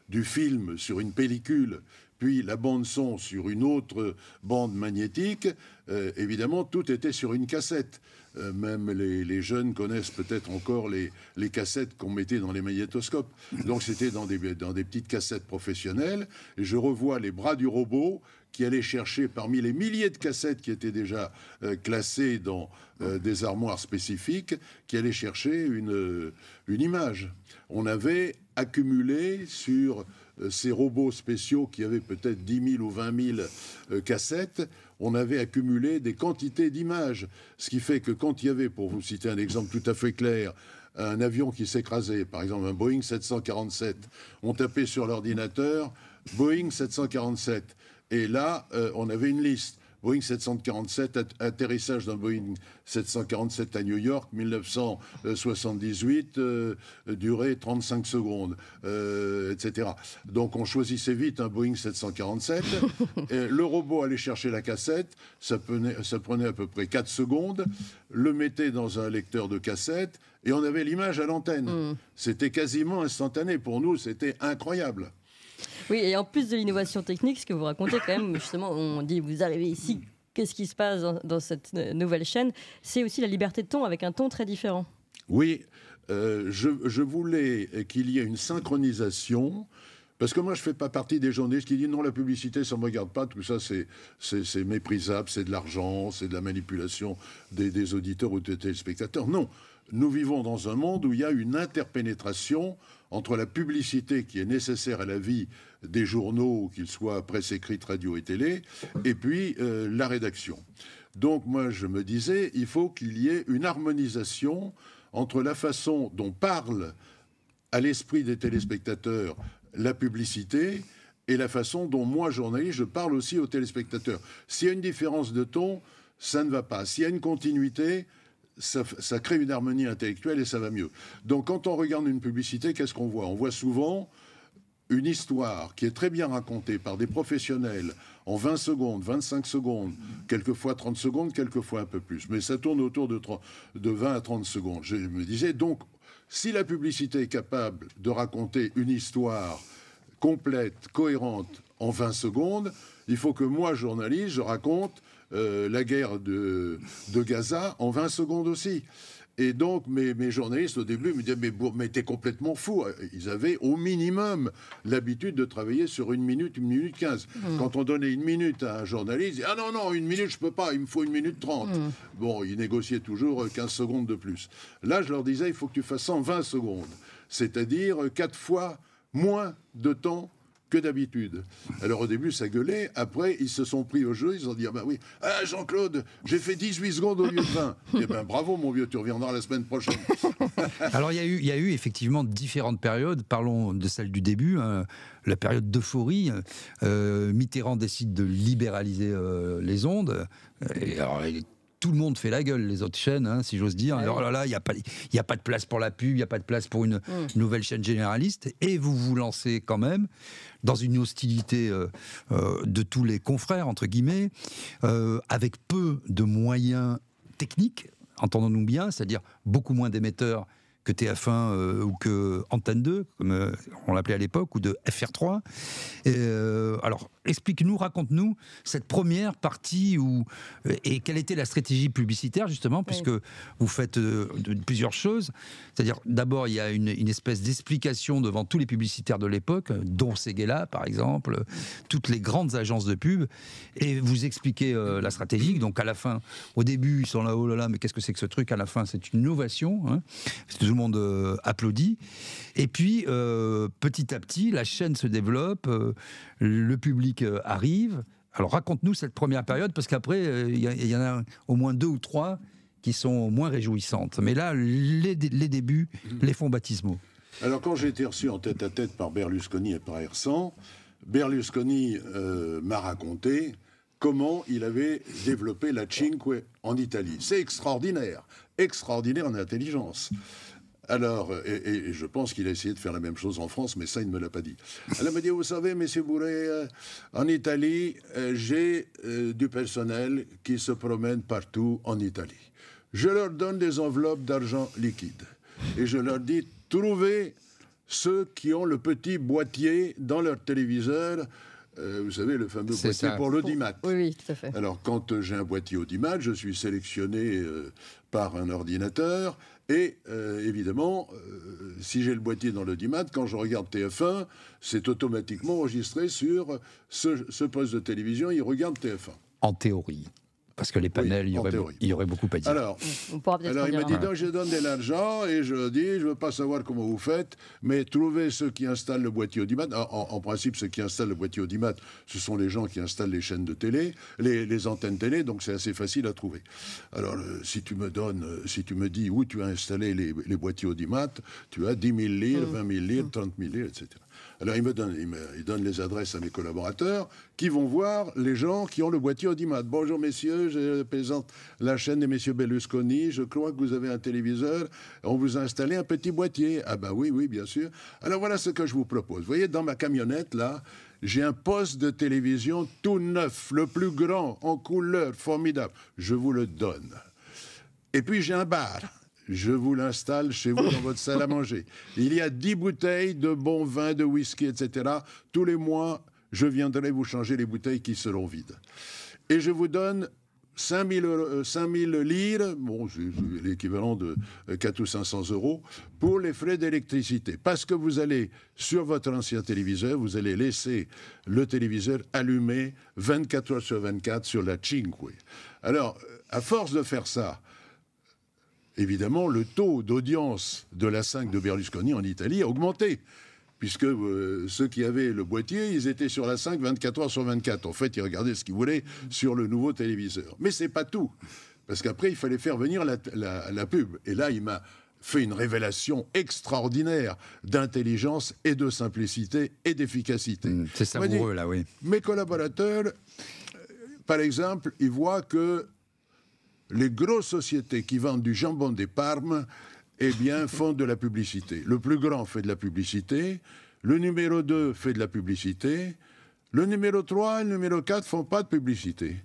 du film sur une pellicule, puis la bande son sur une autre bande magnétique, euh, évidemment, tout était sur une cassette. Euh, même les, jeunes connaissent peut-être encore les, les cassettes qu'on mettait dans les magnétoscopes. Donc c'était dans des, dans des petites cassettes professionnelles. Et je revois les bras du robot qui allait chercher parmi les milliers de cassettes qui étaient déjà euh, classées dans des armoires spécifiques, qui allait chercher une, une image. On avait accumulé sur euh, ces robots spéciaux qui avaient peut-être 10 000 ou 20 000 euh, cassettes, on avait accumulé des quantités d'images. Ce qui fait que quand il y avait, pour vous citer un exemple tout à fait clair, un avion qui s'écrasait, par exemple un Boeing 747, on tapait sur l'ordinateur Boeing 747. Et là, euh, on avait une liste. Boeing 747, atterrissage d'un Boeing 747 à New York, 1978, euh, durée 35 secondes, euh, etc. Donc on choisissait vite un Boeing 747. le robot allait chercher la cassette, ça prenait, ça à peu près 4 secondes, le mettait dans un lecteur de cassette et on avait l'image à l'antenne. Mm. C'était quasiment instantané. Pour nous, c'était incroyable. Oui, et en plus de l'innovation technique, ce que vous racontez quand même, justement, on dit vous arrivez ici, qu'est-ce qui se passe dans, cette euh, nouvelle chaîne C'est aussi la liberté de ton avec un ton très différent. Oui, euh, je, voulais qu'il y ait une synchronisation. Parce que moi, je ne fais pas partie des journalistes qui disent non, la publicité, ça ne me regarde pas, tout ça, c'est méprisable, c'est de l'argent, c'est de la manipulation des, des auditeurs ou des téléspectateurs. Non, nous vivons dans un monde où il y a une interpénétration entre la publicité qui est nécessaire à la vie des journaux, qu'ils soient presse écrite, radio et télé, et puis euh, la rédaction. Donc moi je me disais, il faut qu'il y ait une harmonisation entre la façon dont parle à l'esprit des téléspectateurs la publicité et la façon dont moi, journaliste, je parle aussi aux téléspectateurs. S'il y a une différence de ton, ça ne va pas. S'il y a une continuité, ça, crée une harmonie intellectuelle et ça va mieux. Donc quand on regarde une publicité, qu'est-ce qu'on voit On voit souvent une histoire qui est très bien racontée par des professionnels en 20 secondes, 25 secondes, quelquefois 30 secondes, quelquefois un peu plus. Mais ça tourne autour de, de 20 à 30 secondes. Je me disais, donc, si la publicité est capable de raconter une histoire complète, cohérente, en 20 secondes, il faut que moi, journaliste, je raconte euh, la guerre de, Gaza en 20 secondes aussi. Et donc, mes, journalistes, au début, me disaient Mais, t'es complètement fou. Euh, ils avaient au minimum l'habitude de travailler sur une minute, une minute 15, mmh. Quand on donnait une minute à un journaliste, Ah non, non, une minute, je peux pas, il me faut une minute 30 mmh. Bon, ils négociaient toujours 15 euh, secondes de plus. Là, je leur disais Il faut que tu fasses 120 secondes, c'est-à-dire quatre fois moins de temps que d'habitude. Alors au début, ça gueulait. Après, ils se sont pris au jeu. Ils ont dit Ah ben oui, ah Jean-Claude, j'ai fait 18 secondes au lieu de 20. et eh ben bravo, mon vieux, tu reviendras la semaine prochaine. Alors il y, a eu, y eu effectivement différentes périodes. Parlons de celle du début, hein. la période d'euphorie. Euh, Mitterrand décide de libéraliser euh, les ondes. Et alors, il tout le monde fait la gueule, les autres chaînes, hein, si j'ose dire. Ah Alors là, il n'y a, pas, a pas de place pour la pub, il n'y a pas de place pour une hmm. nouvelle chaîne généraliste. Et vous vous lancez quand même dans une hostilité euh, euh, de tous les confrères, entre guillemets, euh, avec peu de moyens techniques, entendons-nous bien, c'est-à-dire beaucoup moins d'émetteurs que TF1 euh, ou que Antenne 2, comme euh, on l'appelait à l'époque, ou de FR3. Euh, alors, explique-nous, raconte-nous cette première partie où, et quelle était la stratégie publicitaire, justement, puisque vous faites plusieurs choses. C'est-à-dire, d'abord, il y a une, espèce d'explication devant tous les publicitaires de l'époque, dont Seguela, par exemple, toutes les grandes agences de pub, et vous expliquez la stratégie. Donc, à la fin, au début, ils sont là, oh là là, mais qu'est-ce que c'est que ce truc À la fin, c'est une innovation. Hein monde euh, applaudit. Et puis, euh, petit à petit, la chaîne se développe, euh, le public arrive. Alors raconte-nous cette première période, parce qu'après, il y, en a au moins deux ou trois qui sont moins réjouissantes. Mais là, les, débuts, mhm. les font baptismaux. Alors quand j'ai été reçu en tête à tête par Berlusconi et par Ersan, Berlusconi m'a raconté comment il avait développé la Cinque en Italie. C'est extraordinaire, extraordinaire en intelligence. Alors, euh, et, je pense qu'il a essayé de faire la même chose en France, mais ça, il ne me l'a pas dit. Elle m'a dit, vous savez, monsieur Bourré, en Italie, euh, j'ai euh, du personnel qui se promène partout en Italie. Je leur donne des enveloppes d'argent liquide. Et je leur dis, trouvez ceux qui ont le petit boîtier dans leur téléviseur vous savez, le fameux boîtier pour l'audimat. Oui, oui, tout à fait. Alors, quand j'ai un boîtier audimat, je suis sélectionné par un ordinateur et euh, évidemment, euh, si j'ai le boîtier dans le l'audimat, quand je regarde TF1, c'est automatiquement enregistré sur ce, ce poste de télévision, il regarde TF1. En théorie. Parce que les panels, il, y aurait, beaucoup à dire. Alors, alors il m'a dit, donc, je donne de l'argent et je dis, je ne veux pas savoir comment vous faites, mais trouvez ceux qui installent le boîtier Audimat. En, principe, ceux qui installent le boîtier Audimat, ce sont les gens qui installent les chaînes de télé, les, antennes télé, donc c'est assez facile à trouver. Alors, euh, si tu me donnes, euh, si tu me dis où tu as installé les, boîtiers Audimat, tu as 10 000 livres, 20 mmh. 000 livres, 30 mmh. 000 livres, etc. Alors il me donne, les adresses à mes collaborateurs qui vont voir les gens qui ont le boîtier Audimat. Bonjour messieurs, je présente la chaîne des messieurs Berlusconi. Je crois que vous avez un téléviseur. On vous a installé un petit boîtier. Ah ben oui, oui, bien sûr. Alors voilà ce que je vous propose. Vous voyez, dans ma camionnette là, j'ai un poste de télévision tout neuf, le plus grand, en couleur, formidable. Je vous le donne. Et puis j'ai un bar je vous l'installe chez vous dans votre salle à manger. Il y a 10 bouteilles de bon vin, de whisky, etc. Tous les mois, je viendrai vous changer les bouteilles qui seront vides. Et je vous donne 5000 euh, 5000 bon, l'équivalent de 4 euh, ou 500 euros, pour les frais d'électricité. Parce que vous allez, sur votre ancien téléviseur, vous allez laisser le téléviseur allumé 24 heures sur 24 sur la Cinque. Alors, à force de faire ça, évidemment, le taux d'audience de la 5 de Berlusconi en Italie a augmenté. Puisque euh, ceux qui avaient le boîtier, ils étaient sur la 5 24 heures sur 24. En fait, ils regardaient ce qu'ils voulaient sur le nouveau téléviseur. Mais c'est pas tout. Parce qu'après, il fallait faire venir la, pub. Et là, il m'a fait une révélation extraordinaire d'intelligence et de simplicité et d'efficacité. Mmh, c'est savoureux, là, oui. Mes collaborateurs, euh, par exemple, ils voient que les grosses sociétés qui vendent du jambon d'épargne eh bien, font de la publicité. Le plus grand fait de la publicité, le numéro 2 fait de la publicité, le numéro 3 et le numéro 4 font pas de publicité.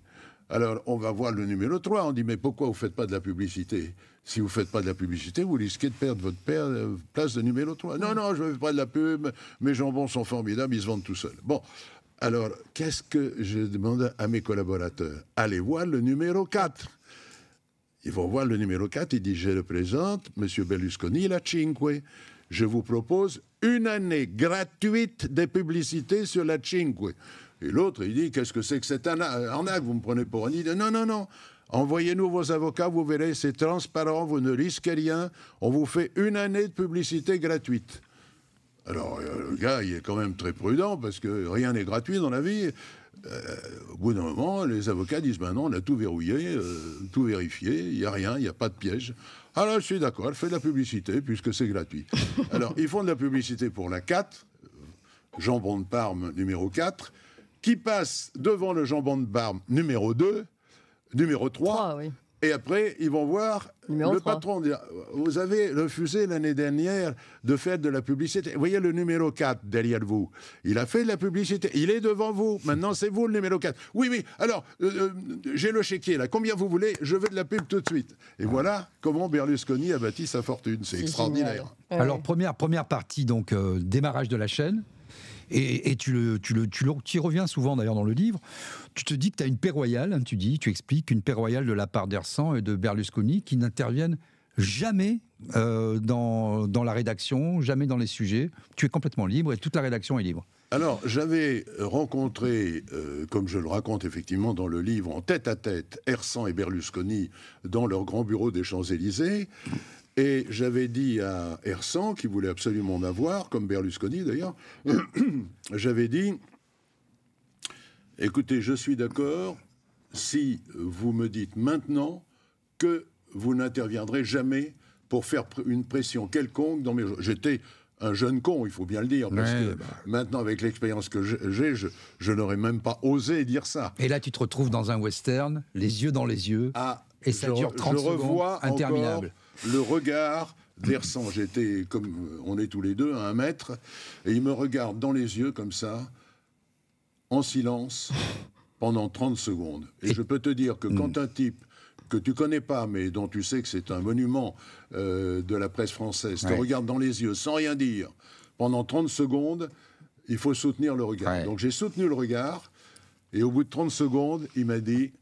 Alors, on va voir le numéro 3, on dit, mais pourquoi vous faites pas de la publicité Si vous faites pas de la publicité, vous risquez de perdre votre euh, place de numéro 3. Non, non, je ne fais pas de la pub, mes jambons sont formidables, ils se vendent tout seuls. Bon, alors, qu'est-ce que je demande à mes collaborateurs Allez voir le numéro 4 ils vont voir le numéro 4, il dit Je présente, M. Berlusconi, la Cinque. Je vous propose une année gratuite de publicité sur la Cinque. Et l'autre, il dit Qu'est-ce que c'est que cette euh, arnaque Vous me prenez pour un dit Non, non, non. Envoyez-nous vos avocats, vous verrez, c'est transparent, vous ne risquez rien. On vous fait une année de publicité gratuite. Alors, euh, le gars, il est quand même très prudent parce que rien n'est gratuit dans la vie. Euh, au bout d'un moment, les avocats disent maintenant, on a tout verrouillé, euh, tout vérifié, il n'y a rien, il n'y a pas de piège. Alors, ah je suis d'accord, elle fait de la publicité puisque c'est gratuit. Alors, ils font de la publicité pour la 4, euh, jambon de Parme numéro 4, qui passe devant le jambon de Parme numéro 2, numéro 3, et après, ils vont voir le patron dire Vous avez refusé l'année dernière de faire de la publicité. voyez le numéro 4 derrière vous. Il a fait de la publicité. Il est devant vous. Maintenant, c'est vous le numéro 4. Oui, oui. Alors, euh, euh, j'ai le chéquier là. Combien vous voulez Je veux de la pub tout de suite. Et voilà comment Berlusconi a bâti sa fortune. C'est extraordinaire. Alors, première, première partie, donc, euh, démarrage de la chaîne. Et, tu, le, tu, le, tu, tu y reviens souvent d'ailleurs dans le livre, tu te dis que tu as une paix royale, hein, tu dis, tu expliques une paix royale de la part d'Ersan et de Berlusconi qui n'interviennent jamais euh, dans, dans la rédaction, jamais dans les sujets. Tu es complètement libre et toute la rédaction est libre. Alors, j'avais euh, rencontré, euh, comme je le raconte effectivement dans le livre, en tête à tête, Ersan et Berlusconi dans leur grand bureau des Champs-Élysées. Et j'avais dit à Ersan, qui voulait absolument avoir, comme Berlusconi d'ailleurs, j'avais dit écoutez, je suis d'accord si vous me dites maintenant que vous n'interviendrez jamais pour faire une pression quelconque dans mais J'étais un jeune con, il faut bien le dire, parce que bah maintenant, avec l'expérience que j'ai, je, n'aurais même pas osé dire ça. Et là, tu te retrouves dans un western, les yeux dans les yeux, ah, et ça dure 30 je secondes, interminable. le regard versant, j'étais, comme on est tous les deux, à un mètre, et il me regarde dans les yeux comme ça, en silence pendant 30 secondes. Et je peux te dire que quand mm. un type que tu connais pas, mais dont tu sais que c'est un monument euh, de la presse française, te regarde dans les yeux sans rien dire pendant 30 secondes, il faut soutenir le regard. Donc j'ai soutenu le regard, et au bout de 30 secondes, il m'a dit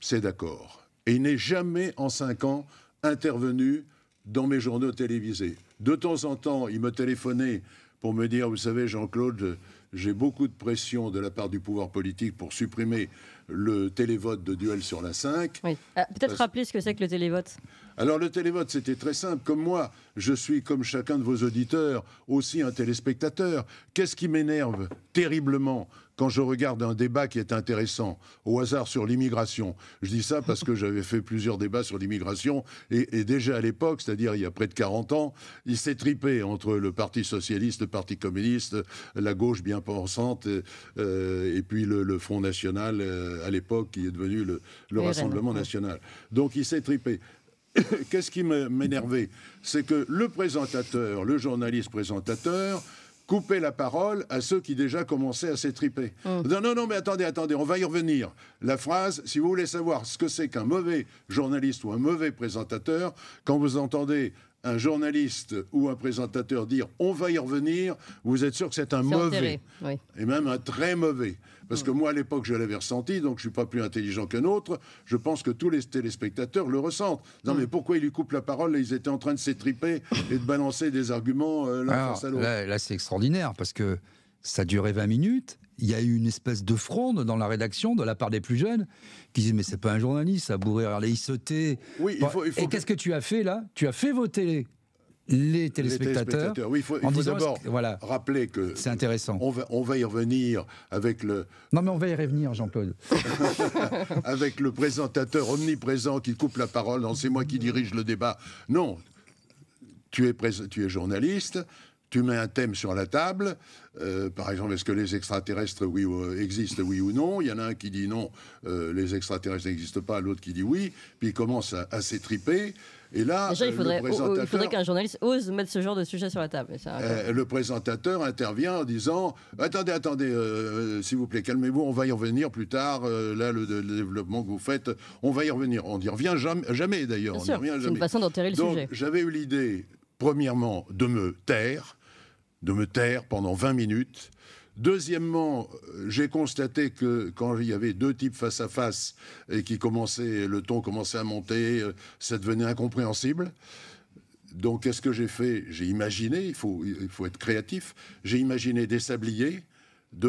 c'est d'accord. Et il n'est jamais, en 5 ans, intervenu dans mes journaux télévisés. De temps en temps, il me téléphonait pour me dire, vous savez, Jean-Claude, j'ai beaucoup de pression de la part du pouvoir politique pour supprimer le télévote de duel sur la 5. Oui. Ah, peut-être rappeler ce que c'est que le télévote. Alors le télévote, c'était très simple. Comme moi, je suis, comme chacun de vos auditeurs, aussi un téléspectateur. Qu'est-ce qui m'énerve terriblement quand je regarde un débat qui est intéressant, au hasard sur l'immigration, je dis ça parce que j'avais fait plusieurs débats sur l'immigration, et, déjà à l'époque, c'est-à-dire il y a près de 40 ans, il s'est tripé entre le Parti socialiste, le Parti communiste, la gauche bien pensante, euh, et puis le, Front national euh, à l'époque, qui est devenu le, Rassemblement national. Donc il s'est tripé qu'est-ce qui m'énervait C'est que le présentateur, le journaliste présentateur, couper la parole à ceux qui déjà commençaient à s'étriper. Mm. Non, non, non, mais attendez, attendez, on va y revenir. La phrase, si vous voulez savoir ce que c'est qu'un mauvais journaliste ou un mauvais présentateur, quand vous entendez un journaliste ou un présentateur dire on va y revenir, vous êtes sûr que c'est un mauvais, et même un très mauvais. Parce que hmm. moi, à l'époque, je l'avais ressenti, donc je ne suis pas plus intelligent qu'un autre. Je pense que tous les téléspectateurs le ressentent. Non, hmm. mais pourquoi ils lui coupent la parole et Ils étaient en train de s'étriper et de balancer des arguments euh, l'un l'autre. Là, c'est extraordinaire, parce que ça durait 20 minutes. Il y a eu une espèce de fronde dans la rédaction de la part des plus jeunes qui disent Mais c'est pas un journaliste, ça bourrer, aller il sautait. Oui, et qu'est-ce que tu as fait là Tu as fait voter les téléspectateurs. il faut, d'abord voilà, rappeler que c'est intéressant. On va, on va, y revenir avec le. Non, mais on va y revenir, Jean-Claude. avec le présentateur omniprésent qui coupe la parole. Non, c'est moi qui dirige le débat. Non, tu es, tu es journaliste tu mets un thème sur la table, euh, par exemple, est-ce que les extraterrestres oui, euh, existent, oui ou non Il y en a un qui dit non, euh, les extraterrestres n'existent pas, l'autre qui dit oui, puis il commence à, s'étriper. Et là, Déjà, il faudrait, qu'un journaliste ose mettre ce genre de sujet sur la table. le présentateur intervient en disant Attendez, attendez, s'il vous plaît, calmez-vous, on va y revenir plus tard. là, le, développement que vous faites, on va y revenir. On n'y revient jamais, jamais d'ailleurs. C'est une façon d'enterrer le Donc, sujet. J'avais eu l'idée, premièrement, de me taire de me taire pendant 20 minutes. Deuxièmement, euh, j'ai constaté que quand il y avait deux types face à face et qui commençaient, le ton commençait à monter, euh, ça devenait incompréhensible. Donc, qu'est-ce que j'ai fait J'ai imaginé, il faut, il faut être créatif, j'ai imaginé des sabliers,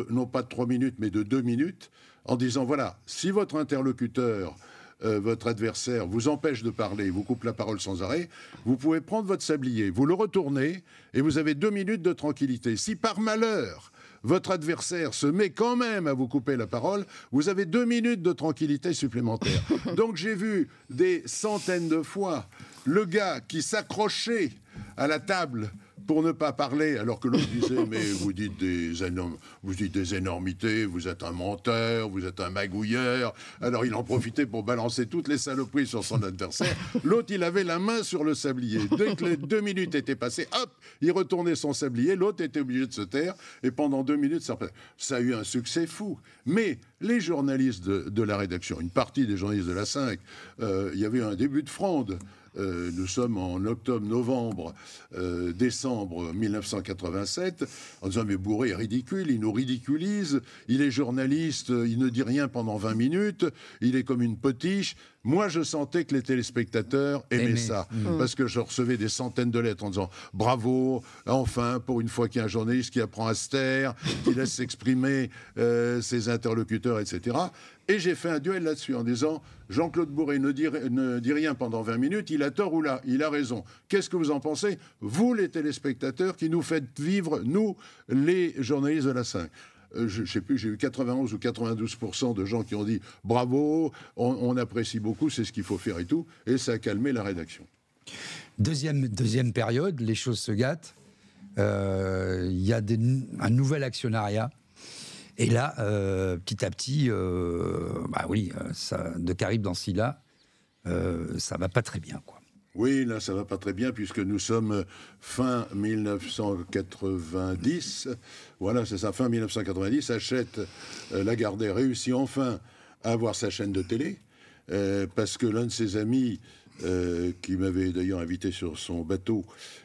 non pas de trois minutes, mais de deux minutes, en disant voilà, si votre interlocuteur euh, votre adversaire vous empêche de parler, vous coupe la parole sans arrêt, vous pouvez prendre votre sablier, vous le retournez et vous avez deux minutes de tranquillité. Si par malheur, votre adversaire se met quand même à vous couper la parole, vous avez deux minutes de tranquillité supplémentaire. Donc j'ai vu des centaines de fois le gars qui s'accrochait à la table pour ne pas parler, alors que l'autre disait Mais vous dites, des vous dites des énormités, vous êtes un menteur, vous êtes un magouilleur. Alors il en profitait pour balancer toutes les saloperies sur son adversaire. L'autre, il avait la main sur le sablier. Dès que les deux minutes étaient passées, hop, il retournait son sablier. L'autre était obligé de se taire. Et pendant deux minutes, ça, a eu un succès fou. Mais les journalistes de, la rédaction, une partie des journalistes de la 5, euh, il y avait un début de fronde. Euh, nous sommes en octobre, novembre, euh, décembre 1987, en disant mais Bourré est ridicule, il nous ridiculise, il est journaliste, il ne dit rien pendant 20 minutes, il est comme une potiche. Moi, je sentais que les téléspectateurs aimaient ça. Mmh. Mmh. Parce que je recevais des centaines de lettres en disant bravo, enfin, pour une fois qu'il y a un journaliste qui apprend à se taire, qui laisse s'exprimer euh, ses interlocuteurs, etc. Et j'ai fait un duel là-dessus en disant Jean-Claude Bourré ne dit, ne dit, rien pendant 20 minutes, il a tort ou là, il a raison. Qu'est-ce que vous en pensez, vous les téléspectateurs qui nous faites vivre, nous les journalistes de la 5 euh, je, ne sais plus, j'ai eu 91 ou 92% de gens qui ont dit bravo, on, apprécie beaucoup, c'est ce qu'il faut faire et tout, et ça a calmé la rédaction. Deuxième, deuxième période, les choses se gâtent. Il euh, y a un nouvel actionnariat. Et là, euh, petit à petit, bah oui, ça, de Caribe dans Silla, ça va pas très bien, quoi. Oui, là, ça va pas très bien puisque nous sommes euh, fin 1990. Voilà, c'est ça, fin 1990. Hachette euh, Lagardère réussit enfin à avoir sa chaîne de télé euh, parce que l'un de ses amis, euh, qui m'avait d'ailleurs invité sur son bateau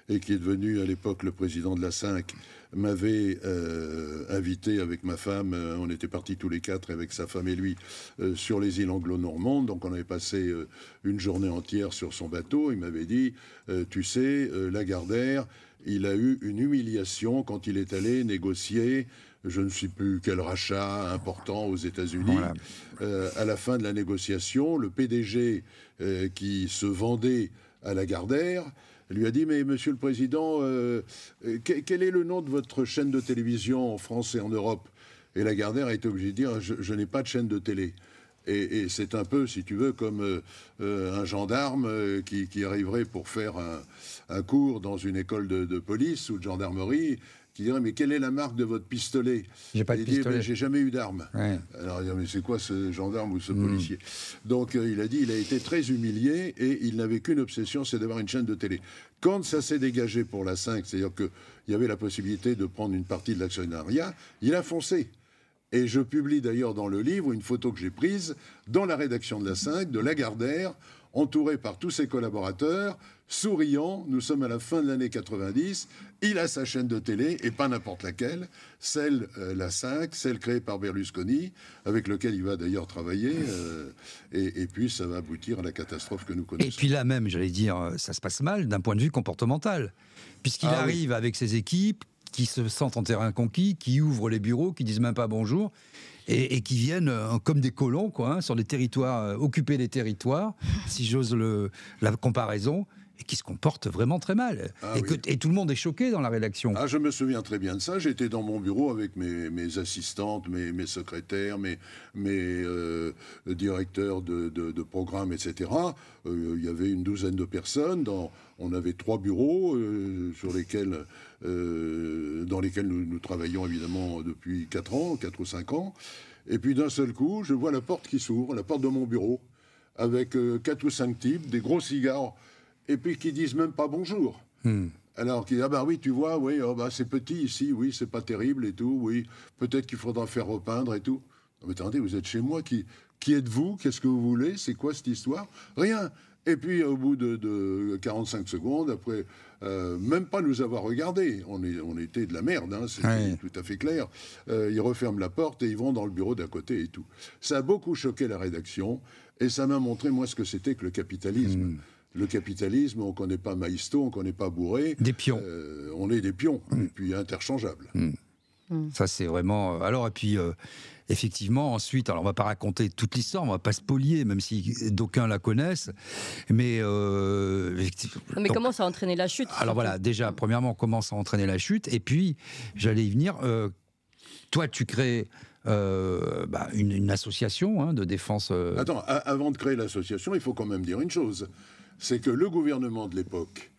et qui est devenu à l'époque le président de la 5, m'avait euh, invité avec ma femme, euh, on était partis tous les quatre avec sa femme et lui euh, sur les îles anglo-normandes, donc on avait passé une journée entière sur son bateau, il m'avait dit, tu sais, Lagardère, il a eu une humiliation quand il est allé négocier je ne sais plus quel rachat important aux États-Unis. à la fin de la négociation, le PDG qui se vendait à Lagardère elle lui a dit, mais monsieur le Président, euh, euh, quel est le nom de votre chaîne de télévision en France et en Europe Et Lagardère a été obligé de dire, je, n'ai pas de chaîne de télé. Et, c'est un peu, si tu veux, comme euh, un gendarme qui, arriverait pour faire un, cours dans une école de police ou de gendarmerie qui dirait mais quelle est la marque de votre pistolet J'ai pas de pistolet. j'ai jamais eu d'arme. Alors il dit mais c'est quoi ce gendarme ou ce hmm. policier Donc euh, il a dit il a été très humilié et il n'avait qu'une obsession, c'est d'avoir une chaîne de télé. Quand ça s'est dégagé pour la 5, c'est-à-dire qu'il y avait la possibilité de prendre une partie de l'actionnariat, il a foncé. Et je publie d'ailleurs dans le livre une photo que j'ai prise dans la rédaction de la 5 de Lagardère entouré par tous ses collaborateurs souriant, nous sommes à la fin de l'année 90, il a sa chaîne de télé, et pas n'importe laquelle, celle, euh, la 5, celle créée par Berlusconi, avec lequel il va d'ailleurs travailler, euh, et, puis ça va aboutir à la catastrophe que nous connaissons. Et puis là même, j'allais dire, euh, ça se passe mal d'un point de vue comportemental, puisqu'il ah arrive avec ses équipes, qui se sentent en terrain conquis, qui ouvrent les bureaux, qui disent même pas bonjour, et, qui viennent comme des colons, quoi, hein, sur des territoires, occuper des territoires, si j'ose la comparaison, et qui se comporte vraiment très mal. Ah et, que, et, tout le monde est choqué dans la rédaction. Ah, je me souviens très bien de ça. J'étais dans mon bureau avec mes, assistantes, mes, mes, secrétaires, mes, euh, directeurs de, programmes, etc. Euh, il y avait une douzaine de personnes. Dans, on avait trois bureaux euh, sur lesquels, dans lesquels nous, travaillions, travaillons évidemment depuis 4 ans, 4 ou 5 ans. Et puis d'un seul coup, je vois la porte qui s'ouvre, la porte de mon bureau, avec quatre ou cinq types, des gros cigares et puis qui disent même pas bonjour. Hmm. Alors qui disent, ah ben oui, tu vois, oui, oh ben c'est petit ici, oui, c'est pas terrible et tout, oui, peut-être qu'il faudra faire repeindre et tout. mais attendez, vous êtes chez moi, qui, qui êtes-vous Qu'est-ce que vous voulez C'est quoi cette histoire Rien. Et puis au bout de, 45 secondes, après, euh, même pas nous avoir regardés, on, est, on était de la merde, hein, c'est tout à fait clair, euh, ils referment la porte et ils vont dans le bureau d'à côté et tout. Ça a beaucoup choqué la rédaction et ça m'a montré, moi, ce que c'était que le capitalisme. Hmm le capitalisme, on ne connaît pas Maïsto, on ne connaît pas Bourré. Des pions. Euh, on est des pions, mm. et puis interchangeables. Mm. Mm. Ça, c'est vraiment. Euh, alors, et puis. Euh, effectivement, ensuite, alors on va pas raconter toute l'histoire, on va pas se polier, même si d'aucuns la connaissent, mais mais comment ça a entraîné la chute Alors voilà, déjà, premièrement, comment ça a entraîné la chute, et puis j'allais y venir. toi, tu crées. Bah, une, association hein, de défense. Attends, avant de créer l'association, il faut quand même dire une chose c'est que le gouvernement de l'époque,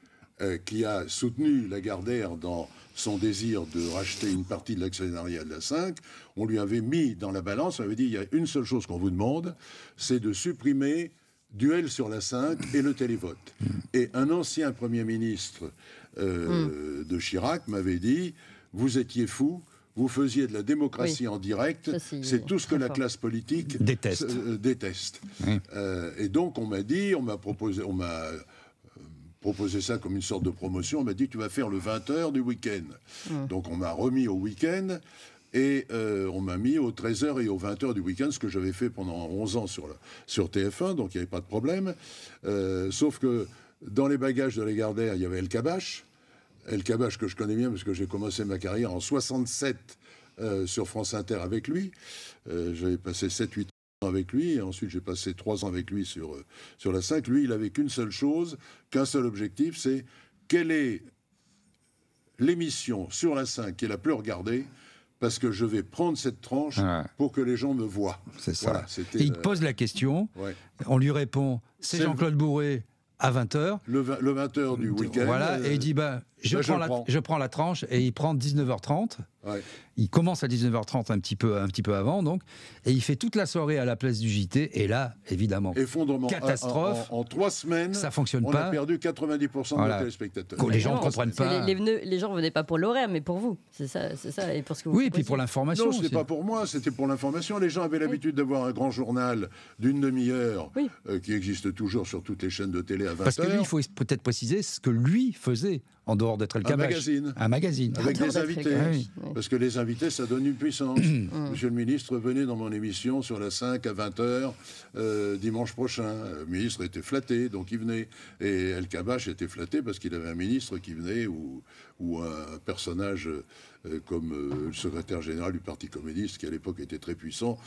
euh, qui a soutenu Lagardère dans son désir de racheter une partie de l'actionnariat de la 5, on lui avait mis dans la balance, on avait dit, il y a une seule chose qu'on vous demande, c'est de supprimer duel sur la 5 et le télévote. Mm. Et un ancien Premier ministre euh, mm. de Chirac m'avait dit, vous étiez fou vous faisiez de la démocratie en direct. C'est tout ce que la classe politique euh, euh, déteste. Euh, et donc on m'a dit, on m'a proposé, on m'a proposé ça comme une sorte de promotion. On m'a dit tu vas faire le 20h du week-end. Mmh. Donc on m'a remis au week-end. Et on m'a mis aux 13h et au 20h du week-end, ce que j'avais fait pendant 11 ans sur, sur TF1, donc il n'y avait pas de problème. sauf que dans les bagages de Légardère, il y avait El Kabash. El Kabash, que je connais bien parce que j'ai commencé ma carrière en 67 euh, sur France Inter avec lui. Euh, j'ai J'avais passé 7-8 ans avec lui. Et ensuite, j'ai passé 3 ans avec lui sur, euh, sur la 5. Lui, il avait qu'une seule chose, qu'un seul objectif, c'est quelle est l'émission sur la 5 qui est la plus regardée parce que je vais prendre cette tranche pour que les gens me voient. C'est ça. et il pose la question, on lui répond, c'est Jean-Claude Bourré à 20h. Le, 20, h du week-end. Voilà, et il dit, ben je, prends la, tranche et il prend 19h30. Il commence à 19h30 un petit peu, un petit peu avant, donc, et il fait toute la soirée à la place du JT. Et là, évidemment, effondrement, catastrophe. En, trois semaines, ça fonctionne on pas. a perdu 90% de nos téléspectateurs. Les, les gens ne comprennent pas. Les, gens ne venaient pas pour l'horaire, mais pour vous. C'est ça, c'est ça. Et pour ce que oui, et puis pour l'information. Non, n'était pas pour moi, c'était pour l'information. Les gens avaient l'habitude de d'avoir un grand journal d'une demi-heure euh, qui existe toujours sur toutes les chaînes de télé à 20 h Parce que lui, il faut peut-être préciser ce que lui faisait en dehors d'être le un magazine. Un magazine. Avec des invités. Parce que les invités, ça donne une puissance. Mm. Monsieur le ministre, venait dans mon émission sur la 5 à 20h euh, dimanche prochain. Le ministre était flatté, donc il venait. Et El Kabach était flatté parce qu'il avait un ministre qui venait ou, ou un personnage euh, comme euh, le secrétaire général du Parti communiste, qui à l'époque était très puissant,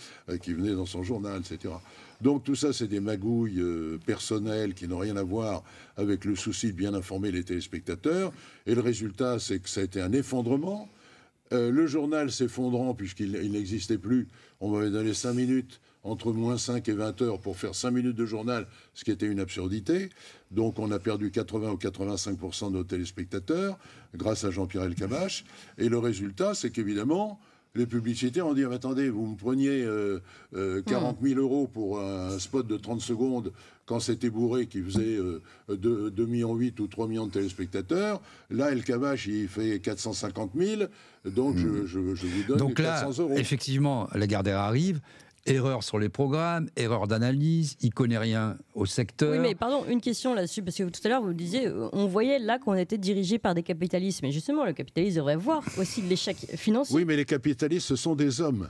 qui venait dans son journal, etc. Donc tout ça, c'est des magouilles euh, personnelles qui n'ont rien à voir avec le souci de bien informer les téléspectateurs. Et le résultat, c'est que ça a été un effondrement. Euh, le journal s'effondrant, puisqu'il n'existait plus, on m'avait donné 5 minutes entre moins 5 et 20 heures pour faire 5 minutes de journal, ce qui était une absurdité. Donc on a perdu 80 ou 85 de nos téléspectateurs grâce à Jean-Pierre Elkabach. Et le résultat, c'est qu'évidemment, les publicitaires vont dire ah, « attendez, vous me preniez 40 euh, 000 euh, euros pour un spot de 30 secondes quand c'était bourré qui faisait 2,8 euh, 2, millions 8 ou 3 millions de téléspectateurs. Là, El Kabash il fait 450 000. Donc, hmm. je, vous donne donc 400 là, euros. Effectivement, la Gardère arrive. Erreur sur les programmes, erreur d'analyse, il connaît rien au secteur. Oui, mais pardon, une question là-dessus, parce que tout à l'heure, vous disiez, euh, on voyait là qu'on était dirigé par des capitalistes. Mais justement, le capitaliste devrait voir aussi l'échec financier. Oui, mais les capitalistes, ce sont des hommes.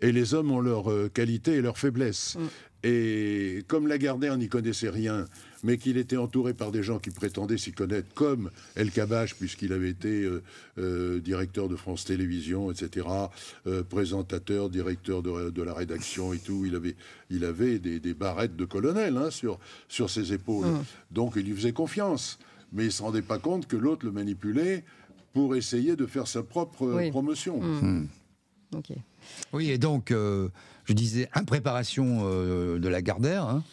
Et les hommes ont leurs euh, qualités et leurs faiblesses. Mm. Et comme Lagardère n'y connaissait rien, mais qu'il était entouré par des gens qui prétendaient s'y connaître, comme El Kabash, puisqu'il avait été euh, euh, directeur de France Télévisions, etc., euh, présentateur, directeur de, la rédaction et tout. Il avait, il avait des, barrettes de colonel hein, sur, sur ses épaules. Mm. Donc il lui faisait confiance, mais il ne se rendait pas compte que l'autre le manipulait pour essayer de faire sa propre promotion. Mm. Mm. Oui, et donc, je disais, impréparation de la Gardère. Hein,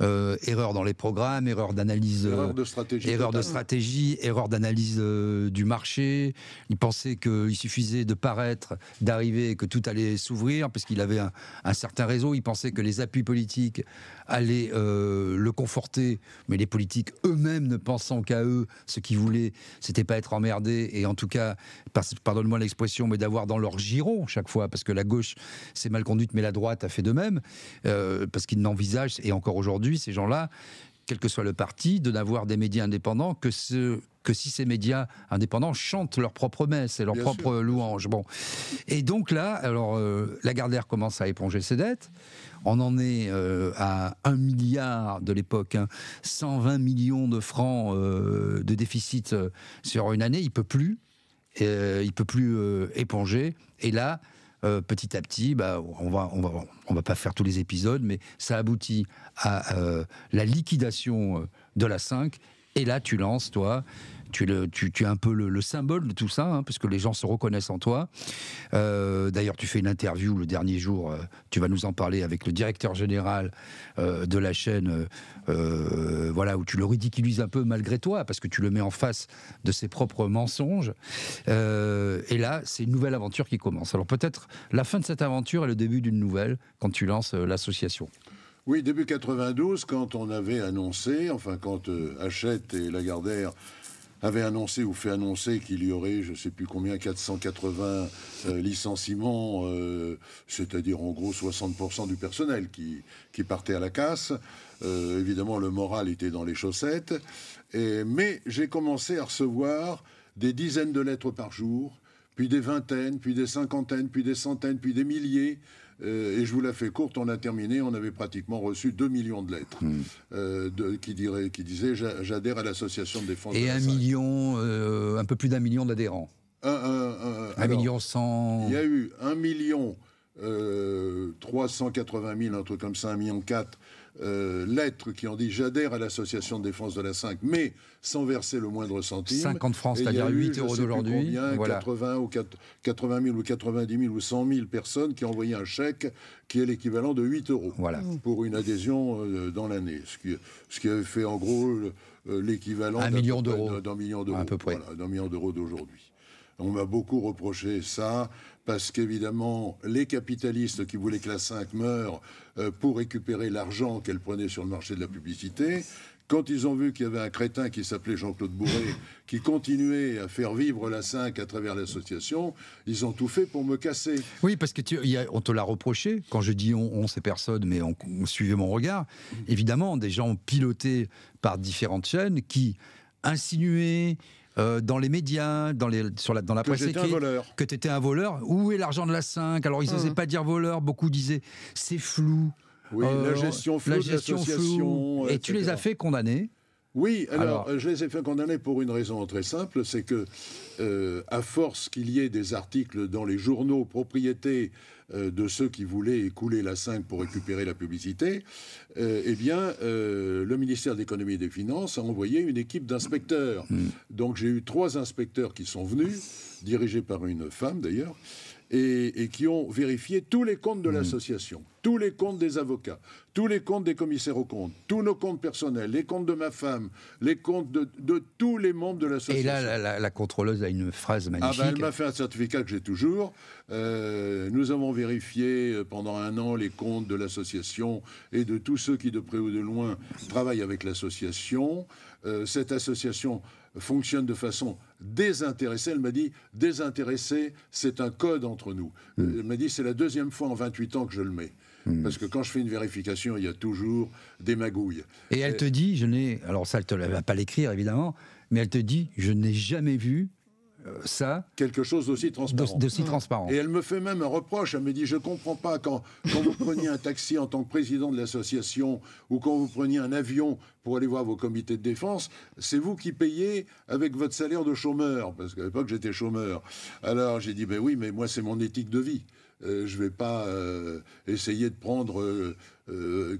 euh, erreur dans les programmes, erreur d'analyse, erreur euh, de stratégie, erreur d'analyse euh, du marché. Il pensait qu'il suffisait de paraître, d'arriver, que tout allait s'ouvrir puisqu'il avait un certain réseau. Il pensait que les appuis politiques Aller euh, le conforter, mais les politiques eux-mêmes ne pensant qu'à eux, ce qu'ils voulaient, c'était pas être emmerdés, et en tout cas, pardonne-moi l'expression, mais d'avoir dans leur giron chaque fois, parce que la gauche s'est mal conduite, mais la droite a fait de même, euh, parce qu'ils n'envisagent, et encore aujourd'hui, ces gens-là, quel que soit le parti, de n'avoir des médias indépendants que si ces médias indépendants chantent leur propre messe et leur propre louange. Bon. Et donc là, alors, la euh, Lagardère commence à éponger ses dettes. On en est euh, à 1 milliard de l'époque, 120 hein. millions de francs euh, de déficit sur une année. Il peut plus. il peut plus éponger. Et là, euh, petit à petit, bah, on va, on va, on va pas faire tous les épisodes, mais ça aboutit à euh, la liquidation euh, de la 5. Et là, tu lances, toi, tu es, le, tu, un peu le, symbole de tout ça, hein, puisque les gens se reconnaissent en toi. Euh, d'ailleurs, tu fais une interview le dernier jour, euh, tu vas nous en parler avec le directeur général euh, de la chaîne, voilà, où tu le ridiculises un peu malgré toi, parce que tu le mets en face de ses propres mensonges. et là, c'est une nouvelle aventure qui commence. Alors peut-être la fin de cette aventure est le début d'une nouvelle quand tu lances l'association. Oui, début 92, quand on avait annoncé, enfin quand Hachette et Lagardère avait annoncé ou fait annoncer qu'il y aurait, je ne sais plus combien, 480 euh, licenciements, euh, c'est-à-dire en gros 60% du personnel qui, qui partait à la casse. Euh, évidemment, le moral était dans les chaussettes. mais j'ai commencé à recevoir des dizaines de lettres par jour, puis des vingtaines, puis des cinquantaines, puis des centaines, puis des milliers. Euh, et je vous la fais courte, on a terminé, on avait pratiquement reçu 2 millions de lettres hmm. euh, qui, qui disaient j'adhère à l'association de défense. Et de un million, euh, un peu plus d'un million d'adhérents. Un, million Il y a eu 1 million 380 000, un truc comme ça, 1 million 4 euh, lettres qui en dit j'adhère à l'association de défense de la 5, mais sans verser le moindre centime. 50 francs, c'est-à-dire 8 euros d'aujourd'hui. Voilà. 80 ou 80 000 ou 90 000 ou 100 000 personnes qui ont envoyé un chèque qui est l'équivalent de 8 euros voilà. Mmh. pour une adhésion euh, dans l'année, ce qui, ce qui avait fait en gros euh, l'équivalent d'un million d'euros, d'euros, d'aujourd'hui. On m'a beaucoup reproché ça parce qu'évidemment, les capitalistes qui voulaient que la 5 meure euh, pour récupérer l'argent qu'elle prenait sur le marché de la publicité, quand ils ont vu qu'il y avait un crétin qui s'appelait Jean-Claude Bourré, qui continuait à faire vivre la 5 à travers l'association, ils ont tout fait pour me casser. Oui, parce que tu, on te l'a reproché, quand je dis on, on c'est personne, mais on, on, suivait mon regard. Évidemment, des gens pilotés par différentes chaînes qui insinuaient, euh, dans les médias, dans, les, la, dans la presse écrite, que tu étais un voleur. Où est l'argent de la 5 Alors, ils n'osaient hum. pas dire voleur, beaucoup disaient c'est flou. la euh, gestion floue et tu les as fait condamner. Oui, alors, euh, je les ai fait condamner pour une raison très simple, c'est que euh, à force qu'il y ait des articles dans les journaux propriétés euh, de ceux qui voulaient écouler la 5 pour récupérer la publicité, eh bien, le ministère de l'économie et des finances a envoyé une équipe d'inspecteurs. Hmm. Donc j'ai eu trois inspecteurs qui sont venus, dirigés par une femme d'ailleurs, et, qui ont vérifié tous les comptes de hmm. l'association, tous les comptes des avocats, tous les comptes des commissaires aux comptes, tous nos comptes personnels, les comptes de ma femme, les comptes de, tous les membres de l'association. Et là, la, contrôleuse a une phrase ah ben, magnifique. elle m'a fait un certificat que j'ai toujours. Euh, nous avons vérifié euh, pendant un an les comptes de l'association et de tous ceux qui, de près ou de loin, travaillent avec l'association. Euh, cette association fonctionne de façon désintéressée. Elle m'a dit, désintéressée, c'est un code entre nous. Mm. Elle m'a dit, c'est la deuxième fois en 28 ans que je le mets. Mm. Parce que quand je fais une vérification, il y a toujours des magouilles. Et elle te dit, je n'ai, alors ça, elle ne te va pas l'écrire évidemment, mais elle te dit, je n'ai jamais vu euh, ça. Quelque chose d'aussi transparent. D'aussi transparent. Et elle me fait même un reproche. Elle me dit Je comprends pas quand, quand vous preniez un taxi en tant que président de l'association ou quand vous preniez un avion pour aller voir vos comités de défense, c'est vous qui payez avec votre salaire de chômeur. Parce qu'à l'époque, j'étais chômeur. Alors j'ai dit Ben oui, mais moi, c'est mon éthique de vie. Euh, je ne vais pas euh, essayer de prendre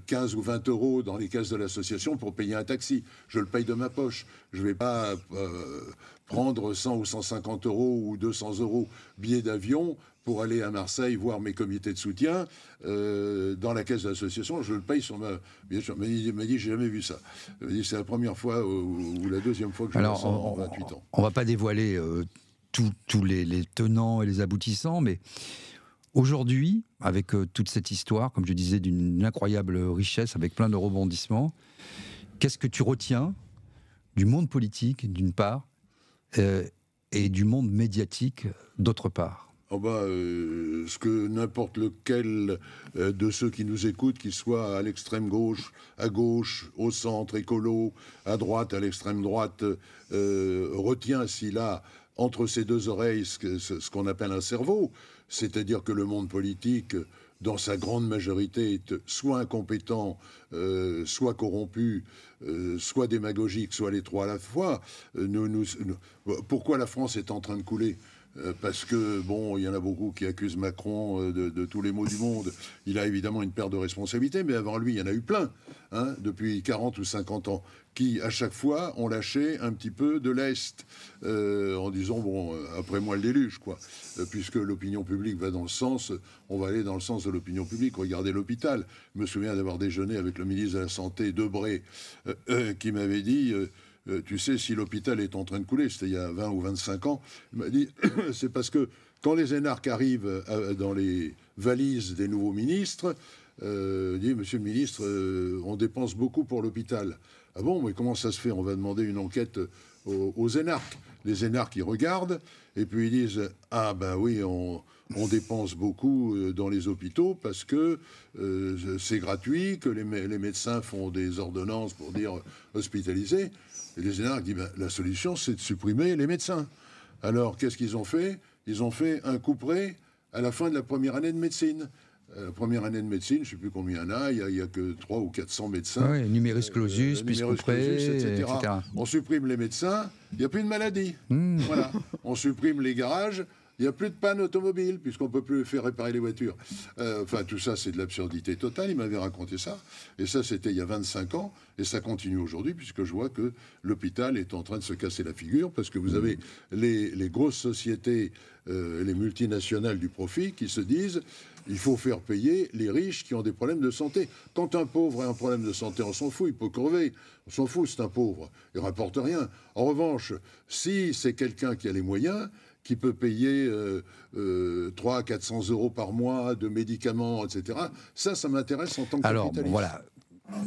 15 ou 20 euros dans les caisses de l'association pour payer un taxi. Je le paye de ma poche. Je ne vais pas prendre 100 ou 150 euros ou 200 euros billets d'avion pour aller à Marseille voir mes comités de soutien euh, dans la caisse de l'association, je le paye sur ma. Bien sûr, mais il m'a dit j'ai jamais vu ça. C'est la première fois ou, la deuxième fois que je Alors, en, en 28 ans. On va pas dévoiler euh, tous les, tenants et les aboutissants, mais aujourd'hui, avec euh, toute cette histoire, comme je disais, d'une incroyable richesse, avec plein de rebondissements, qu'est-ce que tu retiens du monde politique, d'une part, euh, et du monde médiatique d'autre part oh bah, euh, ce que n'importe lequel euh, de ceux qui nous écoutent, qu'ils soient à l'extrême gauche, à gauche, au centre, écolo, à droite, à l'extrême droite, retient s'il a entre ses deux oreilles ce, qu'on appelle un cerveau, c'est-à-dire que le monde politique dans sa grande majorité, soit incompétent, euh, soit corrompu, euh, soit démagogique, soit les trois à la fois. Euh, pourquoi la France est en train de couler euh, parce que, bon, il y en a beaucoup qui accusent Macron euh, de, tous les maux du monde. Il a évidemment une perte de responsabilité, mais avant lui, il y en a eu plein, hein, depuis 40 ou 50 ans, qui, à chaque fois, ont lâché un petit peu de l'Est, euh, en disant, bon, après moi le déluge, quoi. puisque l'opinion publique va dans le sens, on va aller dans le sens de l'opinion publique. Regardez l'hôpital. Je me souviens d'avoir déjeuné avec le ministre de la Santé, Debré, qui m'avait dit euh, tu sais, si l'hôpital est en train de couler, c'était il y a 20 ou 25 ans, il m'a dit, c'est parce que quand les énarques arrivent euh, euh, dans les valises des nouveaux ministres, euh, dit Monsieur le ministre, on dépense beaucoup pour l'hôpital. Ah bon, mais comment ça se fait On va demander une enquête aux, énarques. Les énarques, ils regardent et puis ils disent Ah ben oui, on, dépense beaucoup dans les hôpitaux parce que c'est gratuit, que les, les, médecins font des ordonnances pour dire hospitaliser. Et Généraux général dit ben, la solution, c'est de supprimer les médecins. Alors, qu'est-ce qu'ils ont fait Ils ont fait un coup près à la fin de la première année de médecine. La euh, première année de médecine, je ne sais plus combien il y en a, il n'y a, que 3 ou 400 médecins. Oui, numerus euh, clausus, etc. etc. On supprime les médecins, il n'y a plus de maladie. Hmm. Voilà. On supprime les garages, il n'y a plus de panne automobile, puisqu'on ne peut plus faire réparer les voitures. Euh, enfin, tout ça, c'est de l'absurdité totale. Il m'avait raconté ça. Et ça, c'était il y a 25 ans. Et ça continue aujourd'hui, puisque je vois que l'hôpital est en train de se casser la figure, parce que vous mmh. avez les, grosses sociétés, euh, les multinationales du profit, qui se disent il faut faire payer les riches qui ont des problèmes de santé. Quand un pauvre a un problème de santé, on s'en fout, il peut crever. On s'en fout, c'est un pauvre. Il ne rapporte rien. En revanche, si c'est quelqu'un qui a les moyens, qui peut payer euh, 300 euh, à 400 euros par mois de médicaments, etc. Ça, ça m'intéresse en tant que Alors, voilà.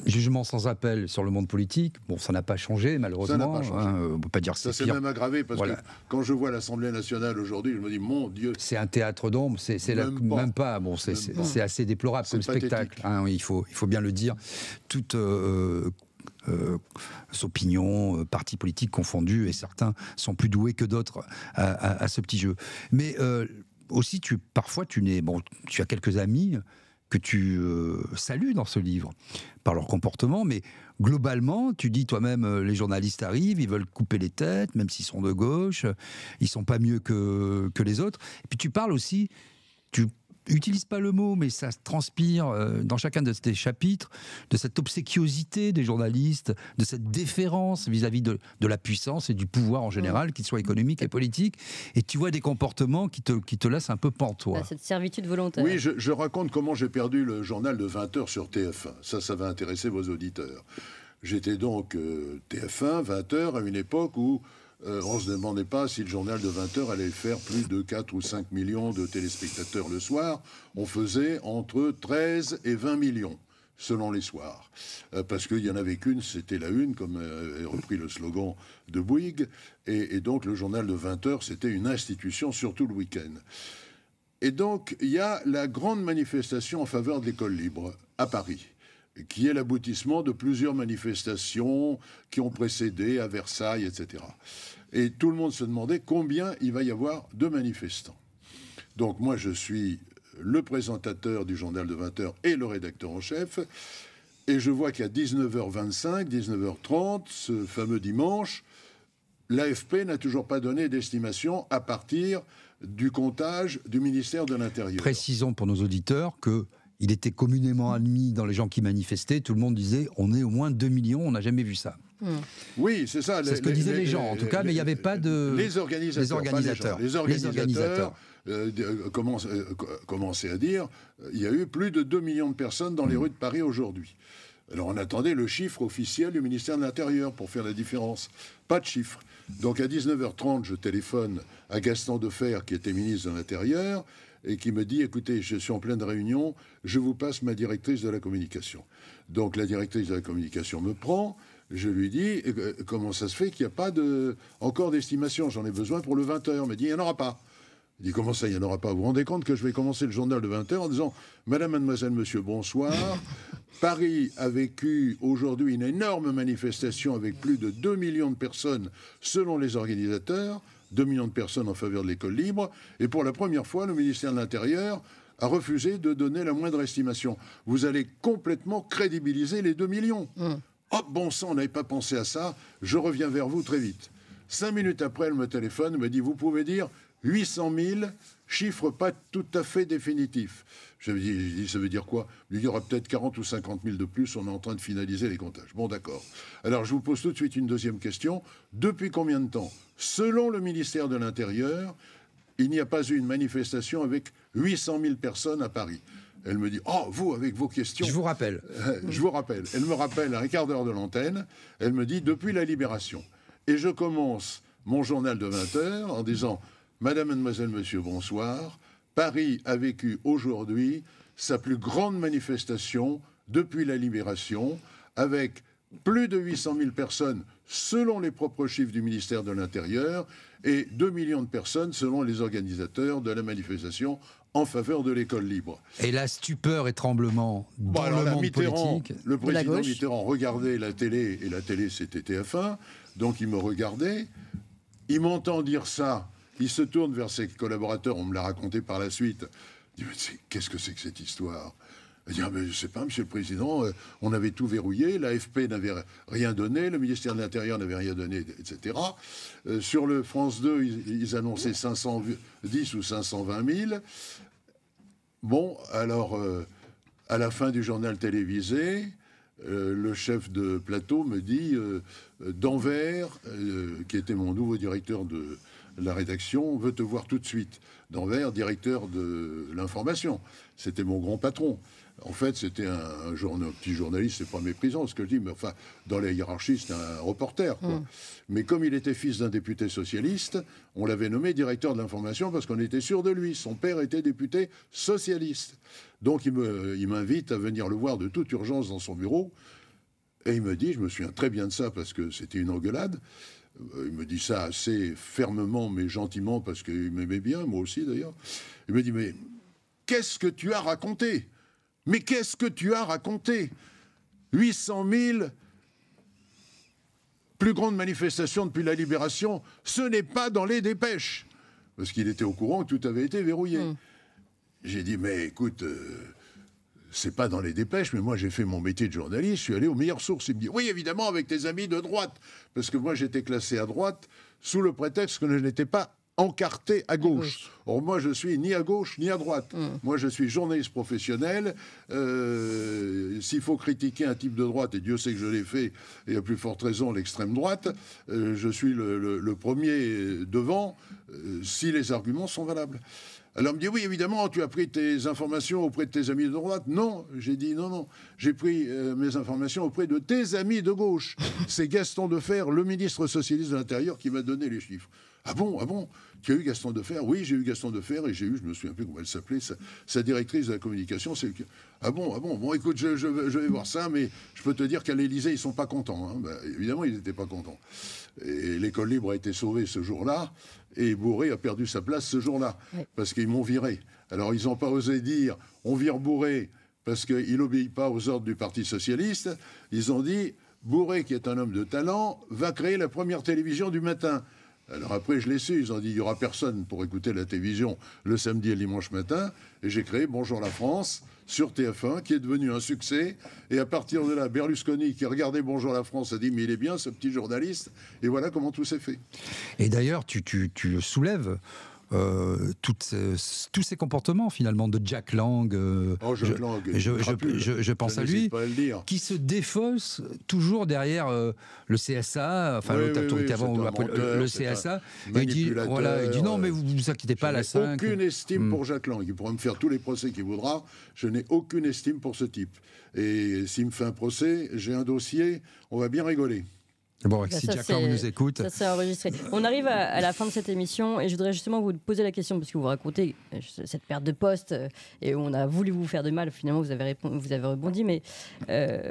Jugement sans appel sur le monde politique, bon, ça n'a pas changé malheureusement. Ça pas hein, on peut pas dire ça. Ça s'est même aggravé parce que quand je vois l'Assemblée nationale aujourd'hui, je me dis mon Dieu. C'est un théâtre d'ombre, c'est même, même, pas. Bon, c'est assez déplorable comme spectacle. Hein, il faut il faut bien le dire. Toute euh, euh, opinions, euh, partis politiques confondus, et certains sont plus doués que d'autres à, ce petit jeu. Mais euh, aussi, tu, parfois, tu bon, tu as quelques amis que tu euh, salues dans ce livre par leur comportement, mais globalement, tu dis toi-même, les journalistes arrivent, ils veulent couper les têtes, même s'ils sont de gauche, ils sont pas mieux que, que les autres. Et puis tu parles aussi, tu utilise pas le mot, mais ça transpire euh, dans chacun de ces chapitres, de cette obséquiosité des journalistes, de cette déférence vis-à-vis de, la puissance et du pouvoir en général, mm. qu'il soit économique et politique. Et tu vois des comportements qui te, qui te laissent un peu pantois. Bah, cette servitude volontaire. Oui, je, raconte comment j'ai perdu le journal de 20h sur TF1. Ça, ça va intéresser vos auditeurs. J'étais donc TF1, 20h, euh, à une époque où euh, on ne se demandait pas si le journal de 20 h allait faire plus de 4 ou 5 millions de téléspectateurs le soir. On faisait entre 13 et 20 millions selon les soirs. Euh, parce qu'il n'y en avait qu'une, c'était la une, comme euh, repris le slogan de Bouygues. Et, donc le journal de 20 h c'était une institution, surtout le week-end. Et donc il y a la grande manifestation en faveur de l'école libre à Paris qui est l'aboutissement de plusieurs manifestations qui ont précédé à Versailles, etc. Et tout le monde se demandait combien il va y avoir de manifestants. Donc moi, je suis le présentateur du journal de 20h et le rédacteur en chef. Et je vois qu'à 19h25, 19h30, ce fameux dimanche, l'AFP n'a toujours pas donné d'estimation à partir du comptage du ministère de l'Intérieur. Précisons pour nos auditeurs que il était communément admis dans les gens qui manifestaient, tout le monde disait on est au moins 2 millions, on n'a jamais vu ça. Hmm. Oui, c'est ça. C'est ce que disaient les, gens, en tout cas, mais il n'y avait pas de. Les organisateurs. Les organisateurs. Les organisateurs, euh, euh, euh, commençaient à dire il y a eu plus de 2 millions de personnes dans les hmm. rues de Paris aujourd'hui. Alors on attendait le chiffre officiel du ministère de l'Intérieur pour faire la différence. Pas de chiffre. Donc à 19h30, je téléphone à Gaston Defer, qui était ministre de l'Intérieur, et qui me dit écoutez, je suis en pleine réunion, je vous passe ma directrice de la communication. Donc la directrice de la communication me prend. Je lui dis euh, comment ça se fait qu'il n'y a pas de encore d'estimation. J'en ai besoin pour le 20h. Elle me dit il n'y en aura pas. Il dit comment ça, il n'y en aura pas Vous vous rendez compte que je vais commencer le journal de 20h en disant Madame, Mademoiselle, Monsieur, bonsoir. Paris a vécu aujourd'hui une énorme manifestation avec plus de 2 millions de personnes selon les organisateurs. 2 millions de personnes en faveur de l'école libre. Et pour la première fois, le ministère de l'Intérieur a refusé de donner la moindre estimation. Vous allez complètement crédibiliser les 2 millions. Hop, hum. oh, bon sang, on n'avait pas pensé à ça. Je reviens vers vous très vite. Cinq minutes après, elle me téléphone, me dit Vous pouvez dire 800 000, chiffre pas tout à fait définitif. Je lui dis, Ça veut dire quoi Il y aura peut-être 40 ou 50 000 de plus, on est en train de finaliser les comptages. Bon, d'accord. Alors, je vous pose tout de suite une deuxième question Depuis combien de temps Selon le ministère de l'Intérieur, il n'y a pas eu une manifestation avec 800 000 personnes à Paris. Elle me dit Oh, vous, avec vos questions. Je vous rappelle. Euh, je vous rappelle. Elle me rappelle à un quart d'heure de l'antenne. Elle me dit Depuis la libération. Et je commence mon journal de 20 h en disant Madame, Mademoiselle, Monsieur, bonsoir. Paris a vécu aujourd'hui sa plus grande manifestation depuis la libération, avec plus de 800 000 personnes selon les propres chiffres du ministère de l'Intérieur et 2 millions de personnes selon les organisateurs de la manifestation en faveur de l'école libre. Et la stupeur et tremblement dans le monde politique Le président Mitterrand regardait la télé, et la télé c'était TF1, donc il me regardait, il m'entend dire ça, il se tourne vers ses collaborateurs, on me l'a raconté par la suite, « qu'est-ce que c'est que cette histoire ?» Ah, mais je ne sais pas, Monsieur le Président, euh, on avait tout verrouillé, l'AFP n'avait rien donné, le ministère de l'Intérieur n'avait rien donné, etc. Euh, sur le France 2, ils, annonçaient 510 ou 520 000. Bon, alors, euh, à la fin du journal télévisé, le chef de plateau me dit, Danvers, qui était mon nouveau directeur de la rédaction, veut te voir tout de suite. Danvers, directeur de l'information. C'était mon grand patron. En fait, c'était un, petit journaliste, c'est pas méprisant ce que je dis, mais enfin, dans les hiérarchie, c'était un reporter. Hmm. Mais comme il était fils d'un député socialiste, on l'avait nommé directeur de l'information parce qu'on était sûr de lui. Son père était député socialiste. Donc il m'invite à venir le voir de toute urgence dans son bureau. Et il me dit, je me souviens très bien de ça parce que c'était une engueulade. Euh, il me dit ça assez fermement, mais gentiment, parce qu'il m'aimait bien, moi aussi d'ailleurs. Il me dit, mais qu'est-ce que tu as raconté mais qu'est-ce que tu as raconté 800 000 plus grandes manifestations depuis la libération, ce n'est pas dans les dépêches. Parce qu'il était au courant que tout avait été verrouillé. Hmm. J'ai dit, mais écoute, euh, c'est pas dans les dépêches, mais moi j'ai fait mon métier de journaliste, je suis allé aux meilleures sources. Il me dit, oui, évidemment, avec tes amis de droite. Parce que moi j'étais classé à droite sous le prétexte que je n'étais pas encarté à gauche. Or, moi, je suis ni à gauche ni à droite. Hum. Moi, je suis journaliste professionnel. Euh, s'il faut critiquer un type de droite, et Dieu sait que je l'ai fait, et à plus forte raison l'extrême droite, euh, je suis le, premier devant euh, si les arguments sont valables. Alors, on me dit oui, évidemment, tu as pris tes informations auprès de tes amis de droite. Non, j'ai dit non, non. J'ai pris mes informations auprès de tes amis de gauche. C'est Gaston Defer, le ministre socialiste de l'Intérieur, qui m'a donné les chiffres. Ah bon, ah bon qui a eu Gaston Fer Oui, j'ai eu Gaston Defer et j'ai eu, je me souviens plus comment elle s'appelait, sa, directrice de la communication. C'est ah bon, ah bon, bon, écoute, je, vais voir ça, mais je peux te dire qu'à l'Élysée, ils sont pas contents. Hein. Bah, évidemment, ils n'étaient pas contents. Et l'école libre a été sauvée ce jour-là, et Bourré a perdu sa place ce jour-là, parce qu'ils m'ont viré. Alors, ils n'ont pas osé dire, on vire Bourré parce qu'il n'obéit pas aux ordres du Parti socialiste. Ils ont dit, Bourré, qui est un homme de talent, va créer la première télévision du matin. Alors après, je l'ai su. Ils ont dit il n'y aura personne pour écouter la télévision le samedi et le dimanche matin. Et j'ai créé Bonjour la France sur TF1, qui est devenu un succès. Et à partir de là, Berlusconi, qui regardait Bonjour la France, a dit Mais il est bien, ce petit journaliste. Et voilà comment tout s'est fait. Et d'ailleurs, tu, tu, soulèves euh, tous ces comportements finalement de Jack Lang. Euh, oh, je, pense à lui, qui se défausse toujours derrière euh, le CSA, enfin l'autorité avant, le CSA, et dit, voilà, il dit non mais vous vous inquiétez pas, la 5... aucune estime hmm. pour Jack Lang, il pourra me faire tous les procès qu'il voudra, je n'ai aucune estime pour ce type. Et s'il me fait un procès, j'ai un dossier, on va bien rigoler. Bon, bah, si nous écoute. Ça c'est enregistré. On arrive à, la fin de cette émission et je voudrais justement vous poser la question, parce que vous racontez euh, cette perte de poste euh, et on a voulu vous faire de mal, finalement vous avez, vous avez rebondi, mais euh,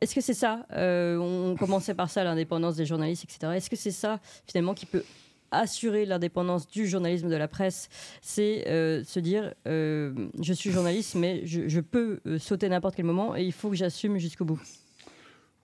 est-ce que c'est ça On commençait par ça, l'indépendance des journalistes, etc. Est-ce que c'est ça finalement qui peut assurer l'indépendance du journalisme de la presse, c'est se dire je suis journaliste, mais je peux sauter n'importe quel moment et il faut que j'assume jusqu'au bout.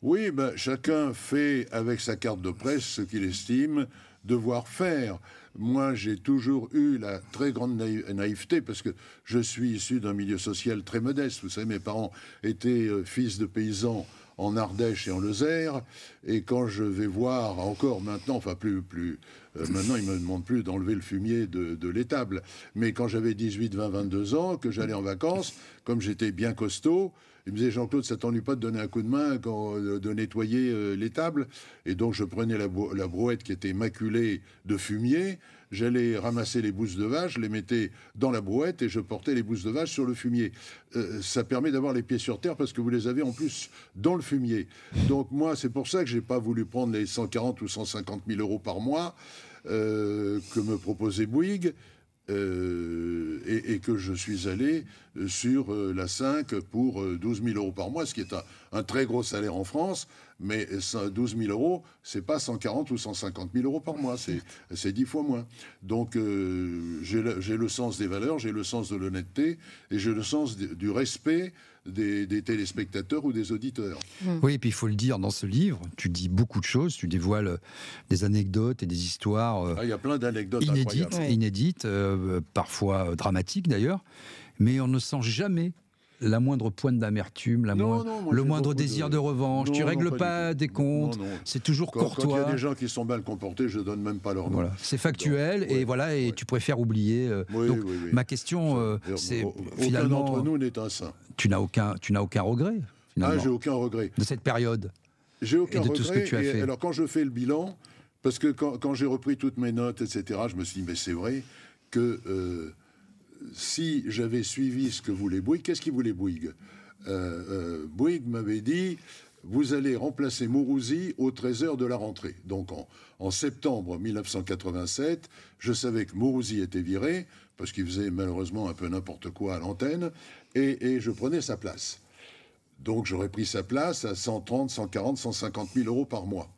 Oui, ben, chacun fait avec sa carte de presse ce qu'il estime devoir faire. Moi, j'ai toujours eu la très grande naïveté, parce que je suis issu d'un milieu social très modeste. Vous savez, mes parents étaient euh, fils de paysans en Ardèche et en Lozère. Et quand je vais voir, encore maintenant, enfin plus, plus euh, maintenant, ils ne me demandent plus d'enlever le fumier de, de l'étable. Mais quand j'avais 18, 20, 22 ans, que j'allais en vacances, comme j'étais bien costaud, il me disait, Jean-Claude, ça t'ennuie pas de donner un coup de main, quand, euh, de nettoyer euh, les tables Et donc, je prenais la, brouette qui était maculée de fumier j'allais ramasser les bousses de vache, les mettais dans la brouette et je portais les bousses de vache sur le fumier. Euh, ça permet d'avoir les pieds sur terre parce que vous les avez en plus dans le fumier. Donc moi, c'est pour ça que je n'ai pas voulu prendre les 140 ou 150 000 euros par mois que me proposait Bouygues. Euh, et, que je suis allé euh, sur euh, la 5 pour 12 000 euros par mois, ce qui est un, très gros salaire en France, mais 12 000 euros, ce n'est pas 140 ou 150 000 euros par mois, c'est 10 fois moins. Donc j'ai le sens des valeurs, j'ai le sens de l'honnêteté et j'ai le sens du respect des, téléspectateurs ou des auditeurs. Hmm. Oui, et puis il faut le dire, dans ce livre, tu dis beaucoup de choses, tu dévoiles euh, des anecdotes et des histoires. Euh, ah, il y a plein d'anecdotes inédites, inédites euh, parfois dramatiques d'ailleurs, mais on ne sent jamais la moindre pointe d'amertume, la le moindre désir de, revanche. tu règles pas, des comptes, c'est toujours quand, courtois. il y a des gens qui sont mal comportés, je donne même pas leur nom. Voilà. C'est factuel et voilà et tu préfères oublier. Euh, ma question, euh, c'est finalement. d'entre nous n'est un saint. Tu n'as aucun, tu n'as aucun regret. Ah, j'ai aucun regret de cette période. J'ai aucun et de Tout ce que tu as fait. Alors quand je fais le bilan, parce que quand, j'ai repris toutes mes notes, etc., je me suis dit mais c'est vrai que euh, si j'avais suivi ce que voulait Bouygues, qu'est-ce qu'il voulait Bouygues euh, euh, Bouygues m'avait dit vous allez remplacer Mourouzi au 13h de la rentrée. Donc en, septembre 1987, je savais que Mourouzi était viré, parce qu'il faisait malheureusement un peu n'importe quoi à l'antenne, et, et, je prenais sa place. Donc j'aurais pris sa place à 130, 140, 150 000 euros par mois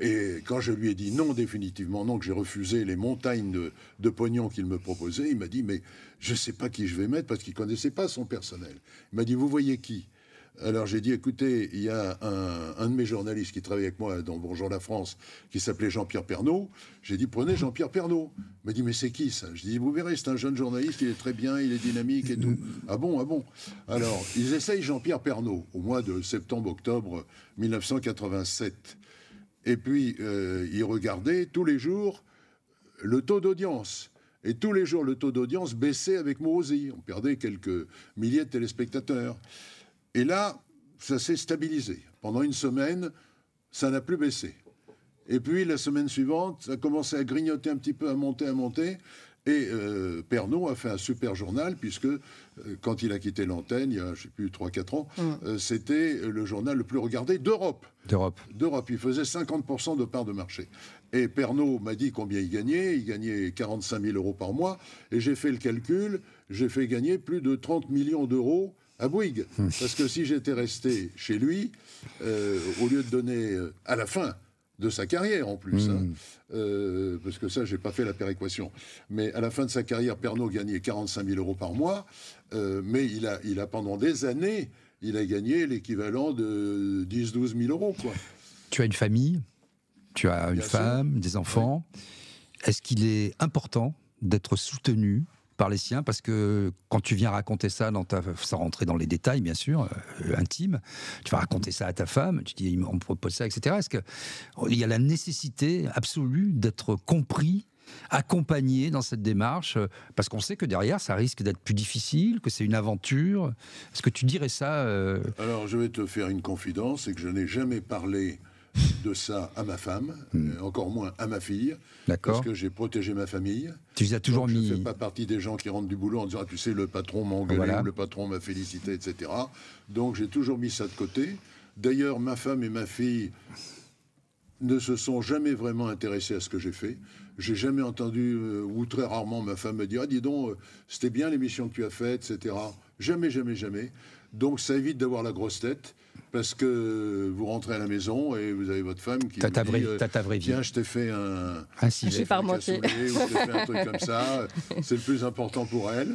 et quand je lui ai dit non, définitivement non, que j'ai refusé les montagnes de, pognon qu'il me proposait, il m'a dit Mais je ne sais pas qui je vais mettre parce qu'il ne connaissait pas son personnel. Il m'a dit Vous voyez qui alors j'ai dit, écoutez, il y a un, de mes journalistes qui travaille avec moi dans Bonjour la France, qui s'appelait Jean-Pierre Pernaud. J'ai dit, prenez Jean-Pierre Pernaud. Il m'a dit, mais c'est qui ça Je dis, vous verrez, c'est un jeune journaliste, il est très bien, il est dynamique et tout. ah bon, ah bon. Alors, ils essayent Jean-Pierre Pernaud au mois de septembre-octobre 1987. Et puis, il euh, regardait tous les jours le taux d'audience. Et tous les jours, le taux d'audience baissait avec Morosi. On perdait quelques milliers de téléspectateurs. Et là, ça s'est stabilisé. Pendant une semaine, ça n'a plus baissé. Et puis, la semaine suivante, ça a commencé à grignoter un petit peu, à monter, à monter. Et euh, a fait un super journal, puisque euh, quand il a quitté l'antenne, il y a, je sais plus, 3-4 ans, mm. euh, c'était le journal le plus regardé d'Europe. D'Europe. D'Europe. Il faisait 50% de part de marché. Et Pernod m'a dit combien il gagnait. Il gagnait 45 000 euros par mois. Et j'ai fait le calcul. J'ai fait gagner plus de 30 millions d'euros à Bouygues. Mm. Parce que si j'étais resté chez lui, euh, au lieu de donner à la fin de sa carrière en plus, hein. hmm. euh, parce que ça, j'ai pas fait la péréquation. Mais à la fin de sa carrière, Pernaud gagnait 45 000 euros par mois, euh, mais il a, il a pendant des années, il a gagné l'équivalent de 10-12 000 euros. Quoi. Tu as une famille, tu as une femme, des enfants. Est-ce qu'il est important d'être soutenu par les siens, parce que quand tu viens raconter ça, dans ta, sans rentrer dans les détails, bien sûr, euh, intime tu vas raconter ça à ta femme, tu dis, on me propose ça, etc. Est-ce qu'il oh, y a la nécessité absolue d'être compris accompagné dans cette démarche euh, Parce qu'on sait que derrière, ça risque d'être plus difficile, que c'est une aventure. Est-ce que tu dirais ça euh, Alors, je vais te faire une confidence, c'est que je n'ai jamais parlé de ça à ma femme, hmm. encore moins à ma fille, parce que j'ai protégé ma famille. Tu as toujours mis. Je ne fais pas partie des gens qui rentrent du boulot en disant ah, tu sais, le patron m'a engueulé, le patron m'a félicité, etc. Donc j'ai toujours mis ça de côté. D'ailleurs, ma femme et ma fille ne se sont jamais vraiment intéressés à ce que j'ai fait. J'ai jamais entendu, euh, ou très rarement, ma femme me dire Ah, dis donc, euh, c'était bien l'émission que tu as faite, etc. Jamais, jamais, jamais. Donc ça évite d'avoir la grosse tête parce que vous rentrez à la maison et vous avez votre femme qui vous dit, euh, tiens, je t'ai fait un, un ou je t'ai fait un truc comme ça. C'est le plus important pour elle.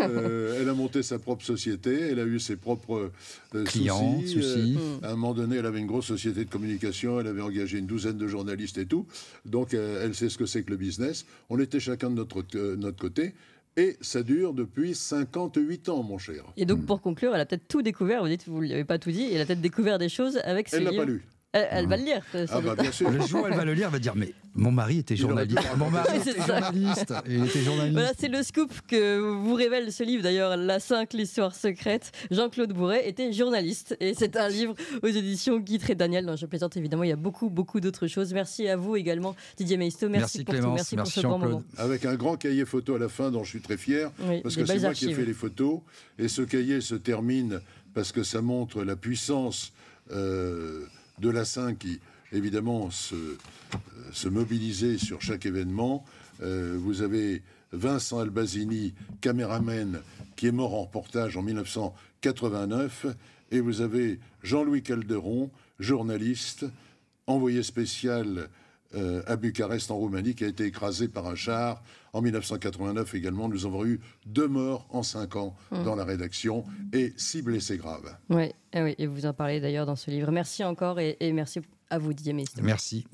Euh, elle a monté sa propre société, elle a eu ses propres euh, clients, soucis. à un moment donné, elle avait une grosse société de communication, elle avait engagé une douzaine de journalistes et tout. Donc, elle sait ce que c'est que le business. On était chacun de notre, notre côté. Et ça dure depuis 58 ans, mon cher. Et donc, hmm. pour conclure, elle a peut-être tout découvert. Vous dites, vous ne lui pas tout dit. Elle a peut-être découvert des choses avec ses Elle l'a pas lu. Elle, va le lire. Ah, bah, bien sûr. Le jour où elle va le lire, elle va dire Mais mon mari était journaliste. c'est le scoop que vous révèle ce livre, d'ailleurs, La 5, l'histoire secrète. Jean-Claude Bourret était journaliste. Et c'est un livre aux éditions Guy et Daniel. Non, je plaisante, évidemment, il y a beaucoup, beaucoup d'autres choses. Merci à vous également, Didier Maisto. Merci, pour Merci, pour ce grand moment. Avec un grand cahier photo à la fin dont je suis très fier, parce que c'est moi qui ai fait les photos. Et ce cahier se termine parce que ça montre la puissance euh, de la 5 qui évidemment se, euh, se mobiliser sur chaque événement. Euh, vous avez Vincent Albazini, caméraman, qui est mort en reportage en 1989, et vous avez Jean-Louis Calderon, journaliste, envoyé spécial euh, à Bucarest en Roumanie, qui a été écrasé par un char en 1989 également. Nous avons eu deux morts en cinq ans hmm. dans la rédaction et six blessés graves. Eh oui, et vous en parlez d'ailleurs dans ce livre. Merci encore et, et merci à vous, Didier Merci.